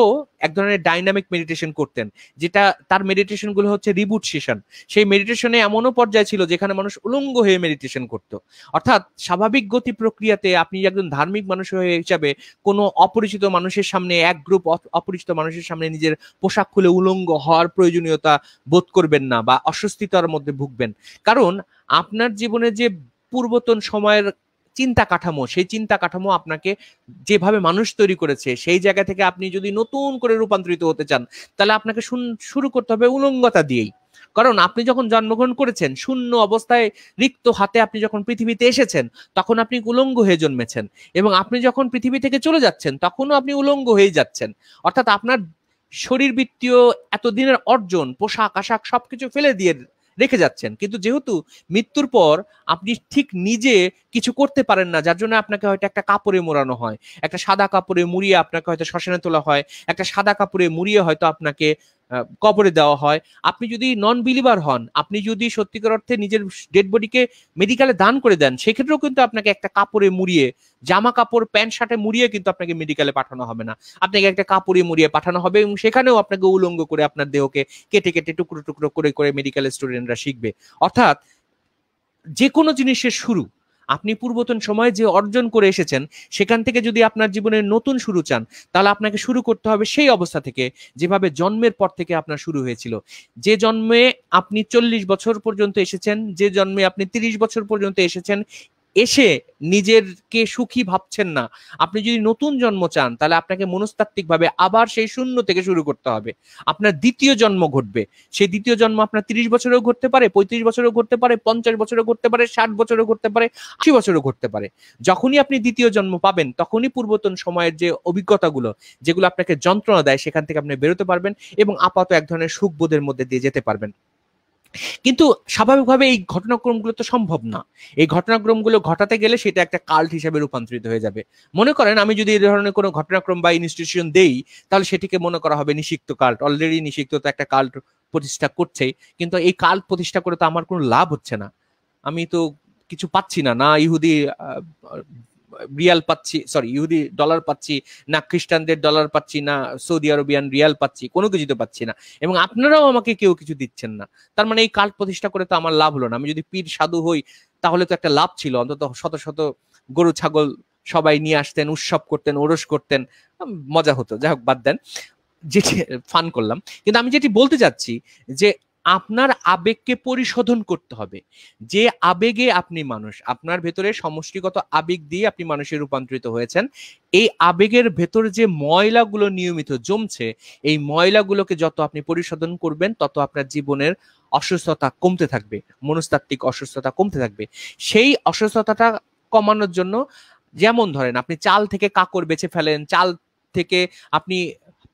এক ধরনের ডাইনামিক মেডিটেশন করতেন যেটা তার মেডিটেশন গুলো হচ্ছে রিবুট সেশন সেই মেডিটেশনে এমনও পর্যায়ে ছিল যেখানে মানুষ উলঙ্গ হয়ে মেডিটেশন করত অর্থাৎ স্বাভাবিক গতি প্রক্রিয়াতে আপনি একজন ধার্মিক মানুষ হয়ে হিসাবে কোনো অপরিচিত মানুষের সামনে এক গ্রুপ অপরিচিত মানুষের সামনে নিজের পোশাক খুলে উলঙ্গ হওয়ার প্রয়োজনীয়তা বোধ করবেন না বা অস্বস্তিতার মধ্যে ভুগবেন কারণ আপনার জীবনে যে পূর্বতন সময়ের চিন্তা কাঠামো সেই চিন্তা কাঠামো আপনাকে যেভাবে মানুষ তৈরি করেছে সেই জায়গা থেকে আপনি যদি নতুন করে রূপান্তরিত হতে চান তাহলে আপনাকে শুরু করতে হবে উলঙ্গতা দিয়েই কারণ আপনি যখন জন্মগ্রহণ করেছেন শূন্য অবস্থায় রিক্ত হাতে আপনি যখন পৃথিবীতে এসেছেন তখন আপনি উলঙ্গ হয়ে জন্মেছেন এবং আপনি যখন পৃথিবী থেকে চলে যাচ্ছেন তখনও আপনি উলঙ্গ হয়ে যাচ্ছেন অর্থাৎ আপনার শরীরবৃত্তীয় এতদিনের অর্জন পোশাক আশাক সবকিছু ফেলে দিয়ে রেখে যাচ্ছেন কিন্তু যেহেতু মৃত্যুর পর আপনি ঠিক নিজে কিছু করতে পারেন না যার জন্য আপনাকে হয়তো একটা কাপড়ে মোড়ানো হয় একটা সাদা কাপড়ে মুড়িয়ে আপনাকে হয়তো শ্মশানে তোলা হয় একটা সাদা কাপড়ে মুড়িয়ে হয়তো আপনাকে কবরে দেওয়া হয় আপনি যদি নন বিলিভার হন আপনি যদি সত্যিকার অর্থে নিজের ডেড বডিকে মেডিকেলে দান করে দেন সেক্ষেত্রেও কিন্তু আপনাকে একটা কাপড়ে মুড়িয়ে জামা কাপড় প্যান্ট শার্টে মুড়িয়ে কিন্তু আপনাকে মেডিকেলে পাঠানো হবে না আপনাকে একটা কাপড়ে মুড়িয়ে পাঠানো হবে এবং সেখানেও আপনাকে উলঙ্গ করে আপনার দেহকে কেটে কেটে টুকরো টুকরো করে করে মেডিকেল স্টুডেন্টরা শিখবে অর্থাৎ যে কোনো জিনিসের শুরু আপনি পূর্বতন সময়ে যে অর্জন করে এসেছেন সেখান থেকে যদি আপনার জীবনে নতুন শুরু চান তাহলে আপনাকে শুরু করতে হবে সেই অবস্থা থেকে যেভাবে জন্মের পর থেকে আপনার শুরু হয়েছিল যে জন্মে আপনি চল্লিশ বছর পর্যন্ত এসেছেন যে জন্মে আপনি তিরিশ বছর পর্যন্ত এসেছেন এসে নিজেরকে সুখী ভাবছেন না আপনি যদি নতুন জন্ম চান তাহলে আপনাকে মনস্তাত্ত্বিকভাবে আবার সেই শূন্য থেকে শুরু করতে হবে আপনার দ্বিতীয় জন্ম ঘটবে সেই দ্বিতীয় জন্ম আপনার তিরিশ বছরেও ঘটতে পারে পঁয়ত্রিশ বছরেও ঘটতে পারে পঞ্চাশ বছরেও ঘটতে পারে ষাট বছরেও ঘটতে পারে আশি বছরেও ঘটতে পারে যখনই আপনি দ্বিতীয় জন্ম পাবেন তখনই পূর্বতন সময়ের যে অভিজ্ঞতাগুলো যেগুলো আপনাকে যন্ত্রণা দেয় সেখান থেকে আপনি বেরোতে পারবেন এবং আপাত এক ধরনের সুখবোধের মধ্যে দিয়ে যেতে পারবেন কিন্তু স্বাভাবিকভাবে এই ঘটনাক্রমগুলো তো সম্ভব না এই ঘটনাক্রমগুলো ঘটাতে গেলে সেটা একটা কাল্ট হিসাবে রূপান্তরিত হয়ে যাবে মনে করেন আমি যদি এই ধরনের কোনো ঘটনাক্রম বা ইনস্টিটিউশন দেই তাহলে সেটিকে মনে করা হবে নিষিক্ত কাল্ট অলরেডি নিষিক্ত তো একটা কাল্ট প্রতিষ্ঠা করছে কিন্তু এই কাল্ট প্রতিষ্ঠা করে তো আমার কোনো লাভ হচ্ছে না আমি তো কিছু পাচ্ছি না না ইহুদি রিয়াল পাচ্ছি সরি ইহুদি ডলার পাচ্ছি না খ্রিস্টানদের ডলার পাচ্ছি না সৌদি আরবিয়ান রিয়াল পাচ্ছি কোনো কিছু তো পাচ্ছি না এবং আপনারাও আমাকে কেউ কিছু দিচ্ছেন না তার মানে এই কার্ড প্রতিষ্ঠা করে তো আমার লাভ হলো না আমি যদি পীর সাধু হই তাহলে তো একটা লাভ ছিল অন্তত শত শত গরু ছাগল সবাই নিয়ে আসতেন উৎসব করতেন ওরস করতেন মজা হতো যাই হোক বাদ দেন যেটি ফান করলাম কিন্তু আমি যেটি বলতে চাচ্ছি যে আপনার আবেগকে পরিশোধন করতে হবে যে আবেগে আপনি মানুষ আপনার ভেতরে সমষ্টিগত আবেগ দিয়ে আপনি মানুষে রূপান্তরিত হয়েছেন এই আবেগের ভেতর যে ময়লাগুলো নিয়মিত জমছে এই ময়লাগুলোকে যত আপনি পরিশোধন করবেন তত আপনার জীবনের অসুস্থতা কমতে থাকবে মনস্তাত্ত্বিক অসুস্থতা কমতে থাকবে সেই অসুস্থতাটা কমানোর জন্য যেমন ধরেন আপনি চাল থেকে কাকর বেছে ফেলেন চাল থেকে আপনি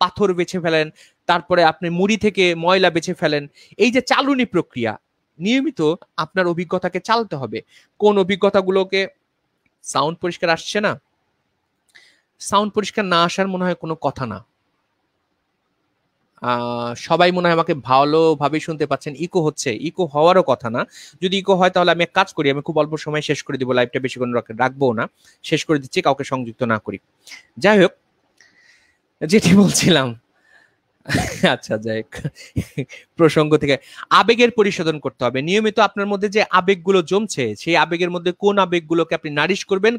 পাথর বেছে ফেলেন তারপরে আপনি মুড়ি থেকে ময়লা বেছে ফেলেন এই যে চালুনি প্রক্রিয়া নিয়মিত আপনার অভিজ্ঞতাকে চালতে হবে কোন অভিজ্ঞতাগুলোকে সাউন্ড পরিষ্কার আসছে না সাউন্ড পরিষ্কার না আসার মনে হয় কোনো কথা না সবাই মনে হয় আমাকে ভালোভাবে শুনতে পাচ্ছেন ইকো হচ্ছে ইকো হওয়ারও কথা না যদি ইকো হয় তাহলে আমি এক কাজ করি আমি খুব অল্প সময় শেষ করে দিব লাইভটা কোনো রাখবো না শেষ করে দিচ্ছি কাউকে সংযুক্ত না করি যাই হোক যেটি বলছিলাম [laughs] আচ্ছা যাই প্রসঙ্গ থেকে আবেগের পরিশোধন করতে হবে নিয়মিত আপনার মধ্যে যে আবেগগুলো জমছে সেই আবেগের মধ্যে কোন আবেগগুলোকে আপনি নারিশ করবেন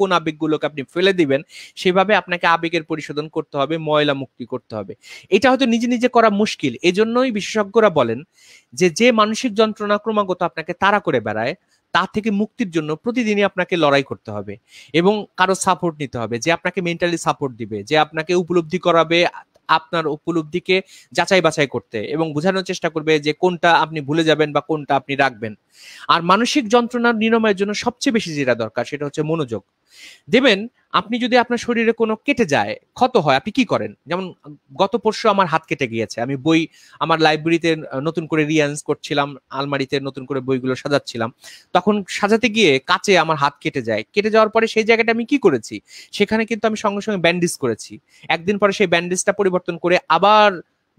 কোন আবেগগুলোকে আপনি ফেলে দিবেন সেভাবে আপনাকে আবেগের পরিশোধন করতে হবে ময়লা মুক্তি করতে হবে এটা হয়তো নিজে নিজে করা মুশকিল এজন্যই বিশেষজ্ঞরা বলেন যে যে মানসিক যন্ত্রণা ক্রমাগত আপনাকে তাড়া করে বেড়ায় তা থেকে মুক্তির জন্য প্রতিদিনই আপনাকে লড়াই করতে হবে এবং কারো সাপোর্ট নিতে হবে যে আপনাকে মেন্টালি সাপোর্ট দিবে যে আপনাকে উপলব্ধি করাবে আপনার উপলব্ধিকে যাচাই বাছাই করতে এবং বোঝানোর চেষ্টা করবে যে কোনটা আপনি ভুলে যাবেন বা কোনটা আপনি রাখবেন আর মানসিক যন্ত্রণার নিরাময়ের জন্য সবচেয়ে বেশি যেটা দরকার সেটা হচ্ছে মনোযোগ দেবেন আপনি যদি আপনার শরীরে কোনো কেটে যায় ক্ষত হয় আপনি কি করেন যেমন গত পরশু আমার হাত কেটে গিয়েছে আমি বই আমার লাইব্রেরিতে নতুন করে রিয়ান্স করছিলাম আলমারিতে নতুন করে বইগুলো সাজাচ্ছিলাম তখন সাজাতে গিয়ে কাছে আমার হাত কেটে যায় কেটে যাওয়ার পরে সেই জায়গাটা আমি কি করেছি সেখানে কিন্তু আমি সঙ্গে সঙ্গে ব্যান্ডেজ করেছি একদিন পরে সেই ব্যান্ডেজটা পরিবর্তন করে আবার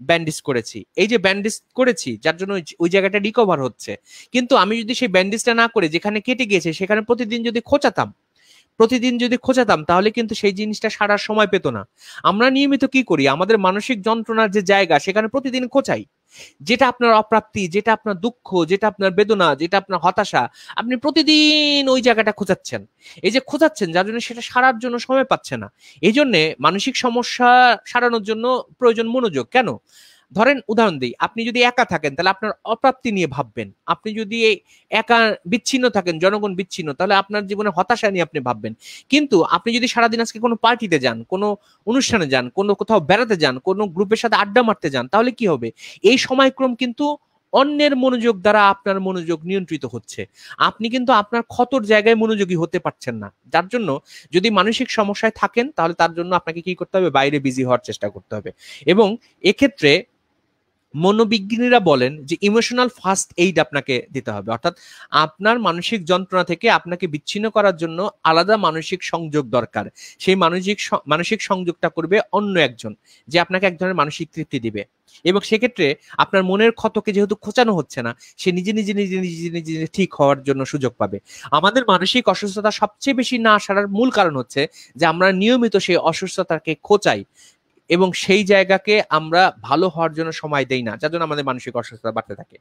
ব্যান্ডেজ করেছি এই যে ব্যান্ডেজ করেছি যার জন্য ওই জায়গাটা রিকভার হচ্ছে কিন্তু আমি যদি সেই ব্যান্ডেজটা না করে যেখানে কেটে গিয়েছে সেখানে প্রতিদিন যদি খোঁচাতাম প্রতিদিন যদি খোঁচাতাম তাহলে কিন্তু সেই জিনিসটা সারার সময় পেত না আমরা নিয়মিত কি করি আমাদের মানসিক যন্ত্রণার যে জায়গা সেখানে প্রতিদিন খোঁচাই যেটা আপনার অপ্রাপ্তি যেটা আপনার দুঃখ যেটা আপনার বেদনা যেটা আপনার হতাশা আপনি প্রতিদিন ওই জায়গাটা খোঁচাচ্ছেন এই যে খোঁচাচ্ছেন যার জন্য সেটা সারার জন্য সময় পাচ্ছে না এই জন্যে মানসিক সমস্যা সারানোর জন্য প্রয়োজন মনোযোগ কেন ধরেন উদাহরণ দিই আপনি যদি একা থাকেন তাহলে আপনার অপ্রাপ্তি নিয়ে ভাববেন আপনি যদি একা বিচ্ছিন্ন থাকেন জনগণ বিচ্ছিন্ন তাহলে আপনার জীবনে হতাশা নিয়ে আপনি ভাববেন কিন্তু আপনি যদি সারাদিন আজকে কোনো পার্টিতে যান কোনো অনুষ্ঠানে যান কোনো কোথাও বেড়াতে যান কোনো গ্রুপের সাথে আড্ডা মারতে যান তাহলে কি হবে এই সময়ক্রম কিন্তু অন্যের মনোযোগ দ্বারা আপনার মনোযোগ নিয়ন্ত্রিত হচ্ছে আপনি কিন্তু আপনার ক্ষতর জায়গায় মনোযোগী হতে পারছেন না যার জন্য যদি মানসিক সমস্যায় থাকেন তাহলে তার জন্য আপনাকে কি করতে হবে বাইরে বিজি হওয়ার চেষ্টা করতে হবে এবং এক্ষেত্রে মনোবিজ্ঞানীরা বলেন যে ইমোশনাল ফার্স্ট এইড আপনাকে দিতে হবে অর্থাৎ আপনার মানসিক যন্ত্রণা থেকে আপনাকে বিচ্ছিন্ন করার জন্য আলাদা মানসিক সংযোগ দরকার সেই মানসিক মানসিক সংযোগটা করবে অন্য একজন যে আপনাকে এক ধরনের মানসিক তৃপ্তি দিবে এবং সেক্ষেত্রে আপনার মনের ক্ষতকে যেহেতু খোঁচানো হচ্ছে না সে নিজে নিজে নিজে নিজে নিজে নিজে ঠিক হওয়ার জন্য সুযোগ পাবে আমাদের মানসিক অসুস্থতা সবচেয়ে বেশি না আসার মূল কারণ হচ্ছে যে আমরা নিয়মিত সেই অসুস্থতাকে খোঁচাই এবং সেই জায়গাকে আমরা ভালো হওয়ার জন্য সময় দেই না যার জন্য আমাদের মানসিক অসুস্থতা বাড়তে থাকে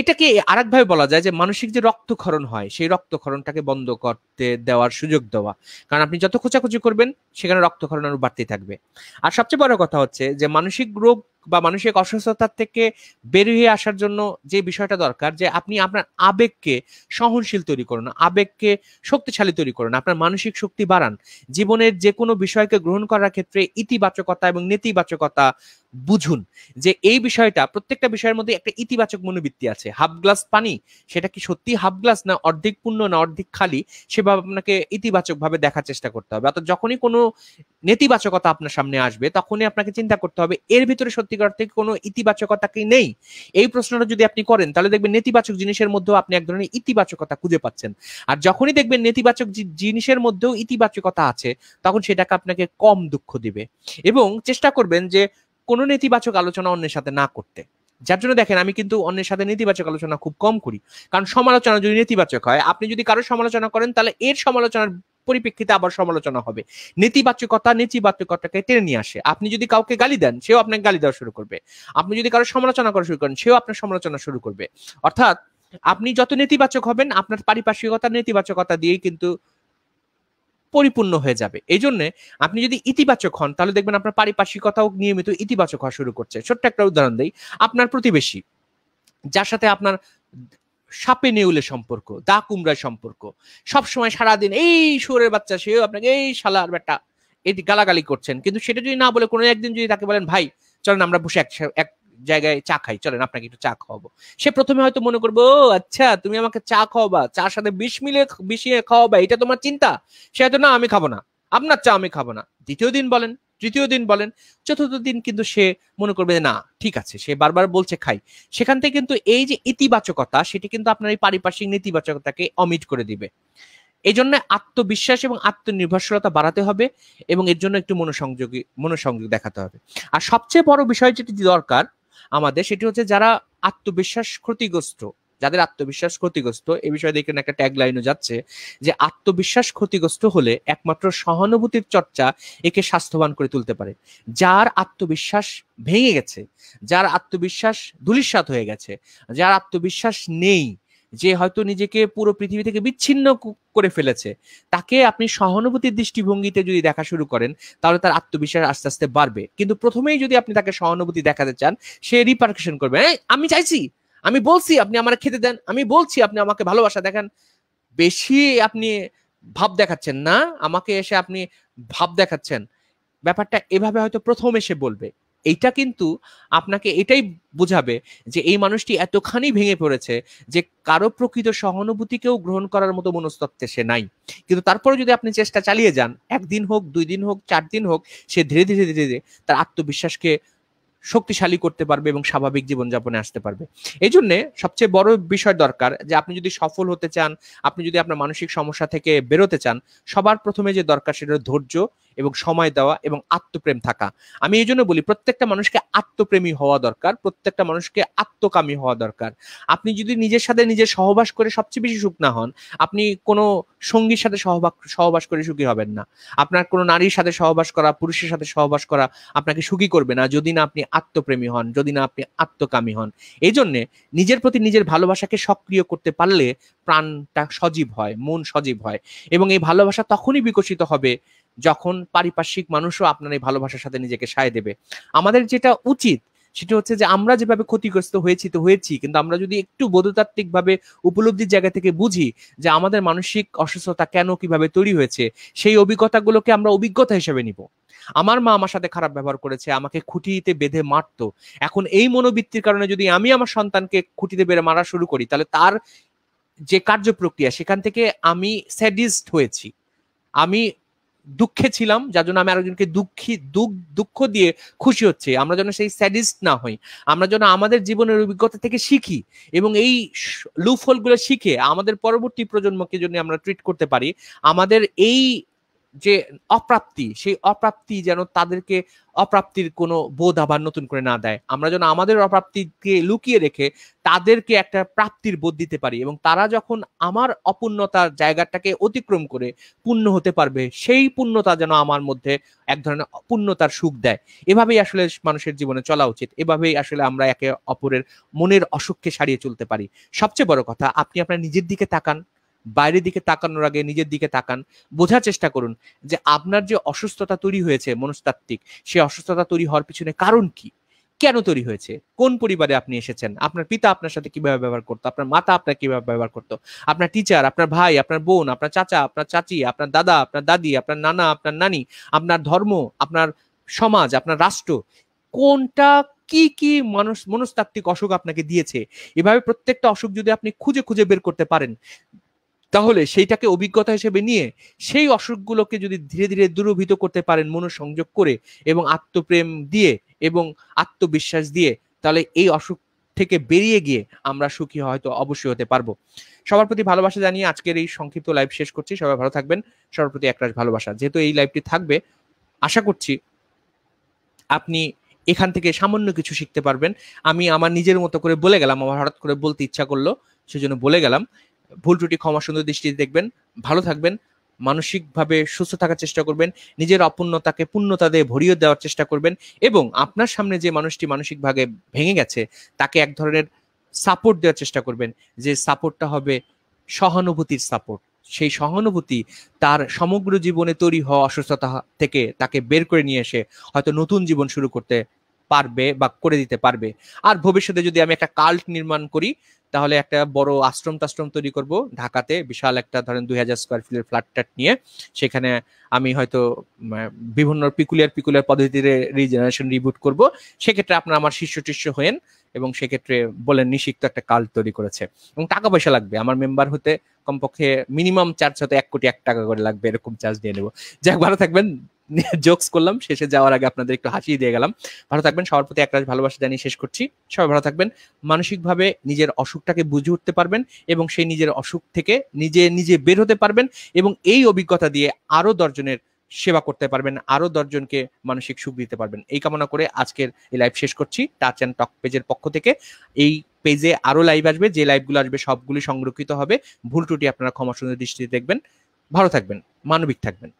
এটাকে আরেকভাবে বলা যায় যে মানসিক যে রক্তক্ষরণ হয় সেই রক্তক্ষরণটাকে বন্ধ করতে দেওয়ার সুযোগ দেওয়া কারণ আপনি যত খোঁচাখুচি করবেন সেখানে রক্তক্ষরণ আরো বাড়তে থাকবে আর সবচেয়ে বড় কথা হচ্ছে যে মানসিক রোগ বা মানসিক অসুস্থতার থেকে বেরিয়ে আসার জন্য যে বিষয়টা দরকার যে আপনি আপনার আবেগকে সহনশীল তৈরি করুন আবেগকে শক্তিশালী তৈরি করুন আপনার মানসিক শক্তি বাড়ান জীবনের যে কোনো বিষয়কে গ্রহণ করার ক্ষেত্রে ইতিবাচকতা এবং নেতিবাচকতা বুঝুন যে এই বিষয়টা প্রত্যেকটা বিষয়ের মধ্যে একটা ইতিবাচক মনোবৃত্তি আছে হাফ গ্লাস পানি সেটা কি সত্যি হাফ গ্লাস না অর্ধেক পূর্ণ না অর্ধেক খালি সেভাবে আপনাকে ইতিবাচকভাবে দেখার চেষ্টা করতে হবে অর্থাৎ যখনই কোনো নেতিবাচকতা আপনার সামনে আসবে তখনই আপনাকে চিন্তা করতে হবে এর ভিতরে সত্যি রাজনৈতিক অর্থে কোনো ইতিবাচকতা কি নেই এই প্রশ্নটা যদি আপনি করেন তাহলে দেখবেন নেতিবাচক জিনিসের মধ্যেও আপনি এক ধরনের ইতিবাচকতা খুঁজে পাচ্ছেন আর যখনই দেখবেন নেতিবাচক জিনিসের মধ্যেও ইতিবাচকতা আছে তখন সেটাকে আপনাকে কম দুঃখ দিবে এবং চেষ্টা করবেন যে কোনো নেতিবাচক আলোচনা অন্যের সাথে না করতে যার জন্য দেখেন আমি কিন্তু অন্যের সাথে নেতিবাচক আলোচনা খুব কম করি কারণ সমালোচনা যদি নেতিবাচক হয় আপনি যদি কারো সমালোচনা করেন তাহলে এর সমালোচনার পরিপ্রেক্ষিতে আবার সমালোচনা হবে নেতিবাচকতা নেতিবাচকতাকে টেনে নিয়ে আসে আপনি যদি কাউকে গালি দেন সেও আপনাকে গালি দেওয়া শুরু করবে আপনি যদি কারো সমালোচনা করা শুরু করেন সেও আপনার সমালোচনা শুরু করবে অর্থাৎ আপনি যত নেতিবাচক হবেন আপনার পারিপার্শ্বিকতা নেতিবাচকতা দিয়েই কিন্তু পরিপূর্ণ হয়ে যাবে এই জন্য আপনি যদি ইতিবাচক হন তাহলে দেখবেন আপনার পারিপার্শ্বিকতাও নিয়মিত ইতিবাচক হওয়া শুরু করছে ছোট্ট একটা উদাহরণ দিই আপনার প্রতিবেশী যার সাথে আপনার সাপে নেউলে সম্পর্ক দা কুমড়ায় সম্পর্ক সবসময় সারাদিন এই সুরের বাচ্চা সেও আপনাকে এই শালার ব্যাটা এটি গালাগালি করছেন কিন্তু সেটা যদি না বলে কোনো একদিন যদি তাকে বলেন ভাই চলেন আমরা বসে এক এক জায়গায় চা খাই চলেন আপনাকে একটু চা খাওয়াবো সে প্রথমে হয়তো মনে করবো আচ্ছা তুমি আমাকে চা খাওয়াবা চার সাথে বিষ মিলে বিষিয়ে খাওয়াবা এটা তোমার চিন্তা সে হয়তো না আমি খাবো না আপনার চা আমি খাবো না দ্বিতীয় দিন বলেন তৃতীয় দিন বলেন চতুর্থ দিন কিন্তু সে মনে করবে না ঠিক আছে সে বারবার বলছে খাই সেখান থেকে কিন্তু এই যে ইতিবাচকতা সেটি কিন্তু আপনার এই পারিপার্শ্বিক নেতিবাচকতাকে অমিট করে দিবে এই জন্য আত্মবিশ্বাস এবং আত্মনির্ভরশীলতা বাড়াতে হবে এবং এর জন্য একটু মনোসংযোগী মনোসংযোগ দেখাতে হবে আর সবচেয়ে বড় বিষয় যেটি দরকার আমাদের সেটি হচ্ছে যারা আত্মবিশ্বাস ক্ষতিগ্রস্ত যাদের আত্মবিশ্বাস ক্ষতিগ্রস্ত এ বিষয়ে দেখেন একটা লাইনও যাচ্ছে যে আত্মবিশ্বাস ক্ষতিগ্রস্ত হলে একমাত্র সহানুভূতির চর্চা একে স্বাস্থ্যবান করে তুলতে পারে যার আত্মবিশ্বাস ভেঙে গেছে যার আত্মবিশ্বাস ধুলিস্বাত হয়ে গেছে যার আত্মবিশ্বাস নেই যে হয়তো নিজেকে পুরো পৃথিবী থেকে বিচ্ছিন্ন করে ফেলেছে তাকে আপনি সহানুভূতির দৃষ্টিভঙ্গিতে যদি দেখা শুরু করেন তাহলে তার আত্মবিশ্বাস আস্তে আস্তে বাড়বে কিন্তু প্রথমেই যদি আপনি তাকে সহানুভূতি দেখাতে চান সে রিপার্কেশন করবে আমি চাইছি আমি বলছি আপনি আমার খেতে দেন আমি বলছি আপনি আমাকে ভালোবাসা দেখান বেশি আপনি ভাব দেখাচ্ছেন না আমাকে এসে আপনি ভাব দেখাচ্ছেন ব্যাপারটা এভাবে হয়তো প্রথম এসে বলবে এইটা কিন্তু আপনাকে এটাই বোঝাবে যে এই মানুষটি এতখানি ভেঙে পড়েছে যে কারো প্রকৃত সহানুভূতিকেও গ্রহণ করার মতো মনস্তত্ত্বে সে নাই কিন্তু তারপরে যদি আপনি চেষ্টা চালিয়ে যান একদিন হোক দুই দিন হোক চার দিন হোক সে ধীরে ধীরে ধীরে ধীরে তার আত্মবিশ্বাসকে শক্তিশালী করতে পারবে এবং স্বাভাবিক জীবনযাপনে আসতে পারবে এই জন্যে সবচেয়ে বড় বিষয় দরকার যে আপনি যদি সফল হতে চান আপনি যদি আপনার মানসিক সমস্যা থেকে বেরোতে চান সবার প্রথমে যে দরকার সেটা ধৈর্য এবং সময় দেওয়া এবং আত্মপ্রেম থাকা আমি এই জন্য বলি প্রত্যেকটা মানুষকে আত্মপ্রেমী হওয়া দরকার প্রত্যেকটা মানুষকে আত্মকামী হওয়া দরকার আপনি যদি নিজের সাথে নিজের সহবাস করে সবচেয়ে বেশি সুখ না হন আপনি কোনো সঙ্গীর সাথে সহবাস সহবাস করে সুখী হবেন না আপনার কোনো নারীর সাথে সহবাস করা পুরুষের সাথে সহবাস করা আপনাকে সুখী করবে না যদি না আপনি আত্মপ্রেমী হন যদি না আপনি আত্মকামী হন এই জন্যে নিজের প্রতি নিজের ভালোবাসাকে সক্রিয় করতে পারলে প্রাণটা সজীব হয় মন সজীব হয় এবং এই ভালোবাসা তখনই বিকশিত হবে যখন পারিপার্শ্বিক মানুষও আপনার এই ভালোবাসার সাথে নিজেকে সায় দেবে আমাদের যেটা উচিত সেটা হচ্ছে যে আমরা যেভাবে ক্ষতিগ্রস্ত হয়েছি তো হয়েছি কিন্তু আমরা যদি একটু বোধতাত্ত্বিকভাবে উপলব্ধির জায়গা থেকে বুঝি যে আমাদের মানসিক অসুস্থতা কেন কিভাবে তৈরি হয়েছে সেই অভিজ্ঞতাগুলোকে আমরা অভিজ্ঞতা হিসেবে নিব আমার মা আমার সাথে খারাপ ব্যবহার করেছে আমাকে খুঁটিতে বেঁধে মারত এখন এই মনোবৃত্তির কারণে যদি আমি আমার সন্তানকে খুঁটিতে বেড়ে মারা শুরু করি তাহলে তার যে কার্য প্রক্রিয়া সেখান থেকে আমি স্যাডিস্ট হয়েছি আমি দুঃখে ছিলাম যার জন্য আমি আরেকজনকে দুঃখী দুঃখ দুঃখ দিয়ে খুশি হচ্ছে আমরা যেন সেই স্যাডিস্ট না হই আমরা যেন আমাদের জীবনের অভিজ্ঞতা থেকে শিখি এবং এই লুফ হোলগুলো শিখে আমাদের পরবর্তী প্রজন্মকে জন্য আমরা ট্রিট করতে পারি আমাদের এই যে অপ্রাপ্তি সেই অপ্রাপ্তি যেন তাদেরকে অপ্রাপ্তির কোনো বোধ আবার নতুন করে না দেয় আমরা যেন আমাদের অপ্রাপ্তিকে লুকিয়ে রেখে তাদেরকে একটা প্রাপ্তির বোধ দিতে পারি এবং তারা যখন আমার অপূর্ণতার জায়গাটাকে অতিক্রম করে পূর্ণ হতে পারবে সেই পূর্ণতা যেন আমার মধ্যে এক ধরনের পূর্ণতার সুখ দেয় এভাবেই আসলে মানুষের জীবনে চলা উচিত এভাবেই আসলে আমরা একে অপরের মনের অসুখকে সারিয়ে চলতে পারি সবচেয়ে বড় কথা আপনি আপনার নিজের দিকে তাকান বাইরের দিকে তাকানোর আগে নিজের দিকে তাকান বোঝার চেষ্টা করুন যে আপনার যে অসুস্থতা তৈরি হয়েছে মনস্তাত্ত্বিক সেই অসুস্থতা তৈরি হওয়ার পিছনে কারণ কি কেন তৈরি হয়েছে কোন পরিবারে আপনি এসেছেন আপনার পিতা আপনার সাথে কিভাবে ব্যবহার করতো আপনার মাতা আপনার কিভাবে ব্যবহার করতো আপনার টিচার আপনার ভাই আপনার বোন আপনার চাচা আপনার চাচি আপনার দাদা আপনার দাদি আপনার নানা আপনার নানি আপনার ধর্ম আপনার সমাজ আপনার রাষ্ট্র কোনটা কি কি মানুষ মনস্তাত্ত্বিক অসুখ আপনাকে দিয়েছে এভাবে প্রত্যেকটা অসুখ যদি আপনি খুঁজে খুঁজে বের করতে পারেন তাহলে সেইটাকে অভিজ্ঞতা হিসেবে নিয়ে সেই অসুখগুলোকে যদি ধীরে ধীরে দূরভূত করতে পারেন মনোসংযোগ করে এবং আত্মপ্রেম দিয়ে এবং আত্মবিশ্বাস দিয়ে তাহলে এই অসুখ থেকে বেরিয়ে গিয়ে আমরা সুখী হয়তো অবশ্যই হতে পারবো সবার প্রতি ভালোবাসা জানিয়ে আজকের এই সংক্ষিপ্ত লাইভ শেষ করছি সবাই ভালো থাকবেন সবার প্রতি একরাশ ভালোবাসা যেহেতু এই লাইভটি থাকবে আশা করছি আপনি এখান থেকে সামান্য কিছু শিখতে পারবেন আমি আমার নিজের মতো করে বলে গেলাম আমার হঠাৎ করে বলতে ইচ্ছা করলো সেজন্য বলে গেলাম ভুল ত্রুটি ক্ষমা সুন্দর দৃষ্টিতে দেখবেন ভালো থাকবেন মানসিকভাবে সুস্থ থাকার চেষ্টা করবেন নিজের অপূর্ণতাকে পূর্ণতা দিয়ে ভরিয়ে দেওয়ার চেষ্টা করবেন এবং আপনার সামনে যে মানুষটি মানসিকভাবে ভেঙে গেছে তাকে এক ধরনের সাপোর্ট দেওয়ার চেষ্টা করবেন যে সাপোর্টটা হবে সহানুভূতির সাপোর্ট সেই সহানুভূতি তার সমগ্র জীবনে তৈরি হওয়া অসুস্থতা থেকে তাকে বের করে নিয়ে এসে হয়তো নতুন জীবন শুরু করতে পারবে বা করে দিতে পারবে আর ভবিষ্যতে যদি আমি একটা কাল্ট নির্মাণ করি তাহলে একটা বড় আশ্রম টাশ্রম তৈরি করব ঢাকাতে বিশাল একটা ধরেন দুই হাজার স্কোয়ার ফিটের ফ্ল্যাট ট্যাট নিয়ে সেখানে আমি হয়তো বিভিন্ন পিকুলিয়ার পিকুলিয়ার পদ্ধতিতে রিজেনারেশন রিবুট করব সেক্ষেত্রে আপনার আমার শিষ্য টিষ্য হয়েন এবং সেক্ষেত্রে বলেন নিষিক্ত একটা কাল তৈরি করেছে এবং টাকা পয়সা লাগবে আমার মেম্বার হতে কমপক্ষে মিনিমাম চার্জ হতে এক কোটি এক টাকা করে লাগবে এরকম চার্জ নিয়ে নেবো যাক ভালো থাকবেন জোকস করলাম শেষে যাওয়ার আগে আপনাদের একটু হাসিয়ে দিয়ে গেলাম ভালো থাকবেন সবার প্রতি একরাশ ভালোবাসা জানিয়ে শেষ করছি সবাই ভালো থাকবেন মানসিকভাবে নিজের অসুখটাকে বুঝে উঠতে পারবেন এবং সেই নিজের অসুখ থেকে নিজে নিজে বের হতে পারবেন এবং এই অভিজ্ঞতা দিয়ে আরও দর্জনের সেবা করতে পারবেন আরও দশজনকে মানসিক সুখ দিতে পারবেন এই কামনা করে আজকের এই লাইভ শেষ করছি টাচ অ্যান্ড টক পেজের পক্ষ থেকে এই পেজে আরও লাইভ আসবে যে লাইভগুলো আসবে সবগুলি সংরক্ষিত হবে ভুল ত্রুটি আপনারা ক্ষমাসুন্দর দৃষ্টিতে দেখবেন ভালো থাকবেন মানবিক থাকবেন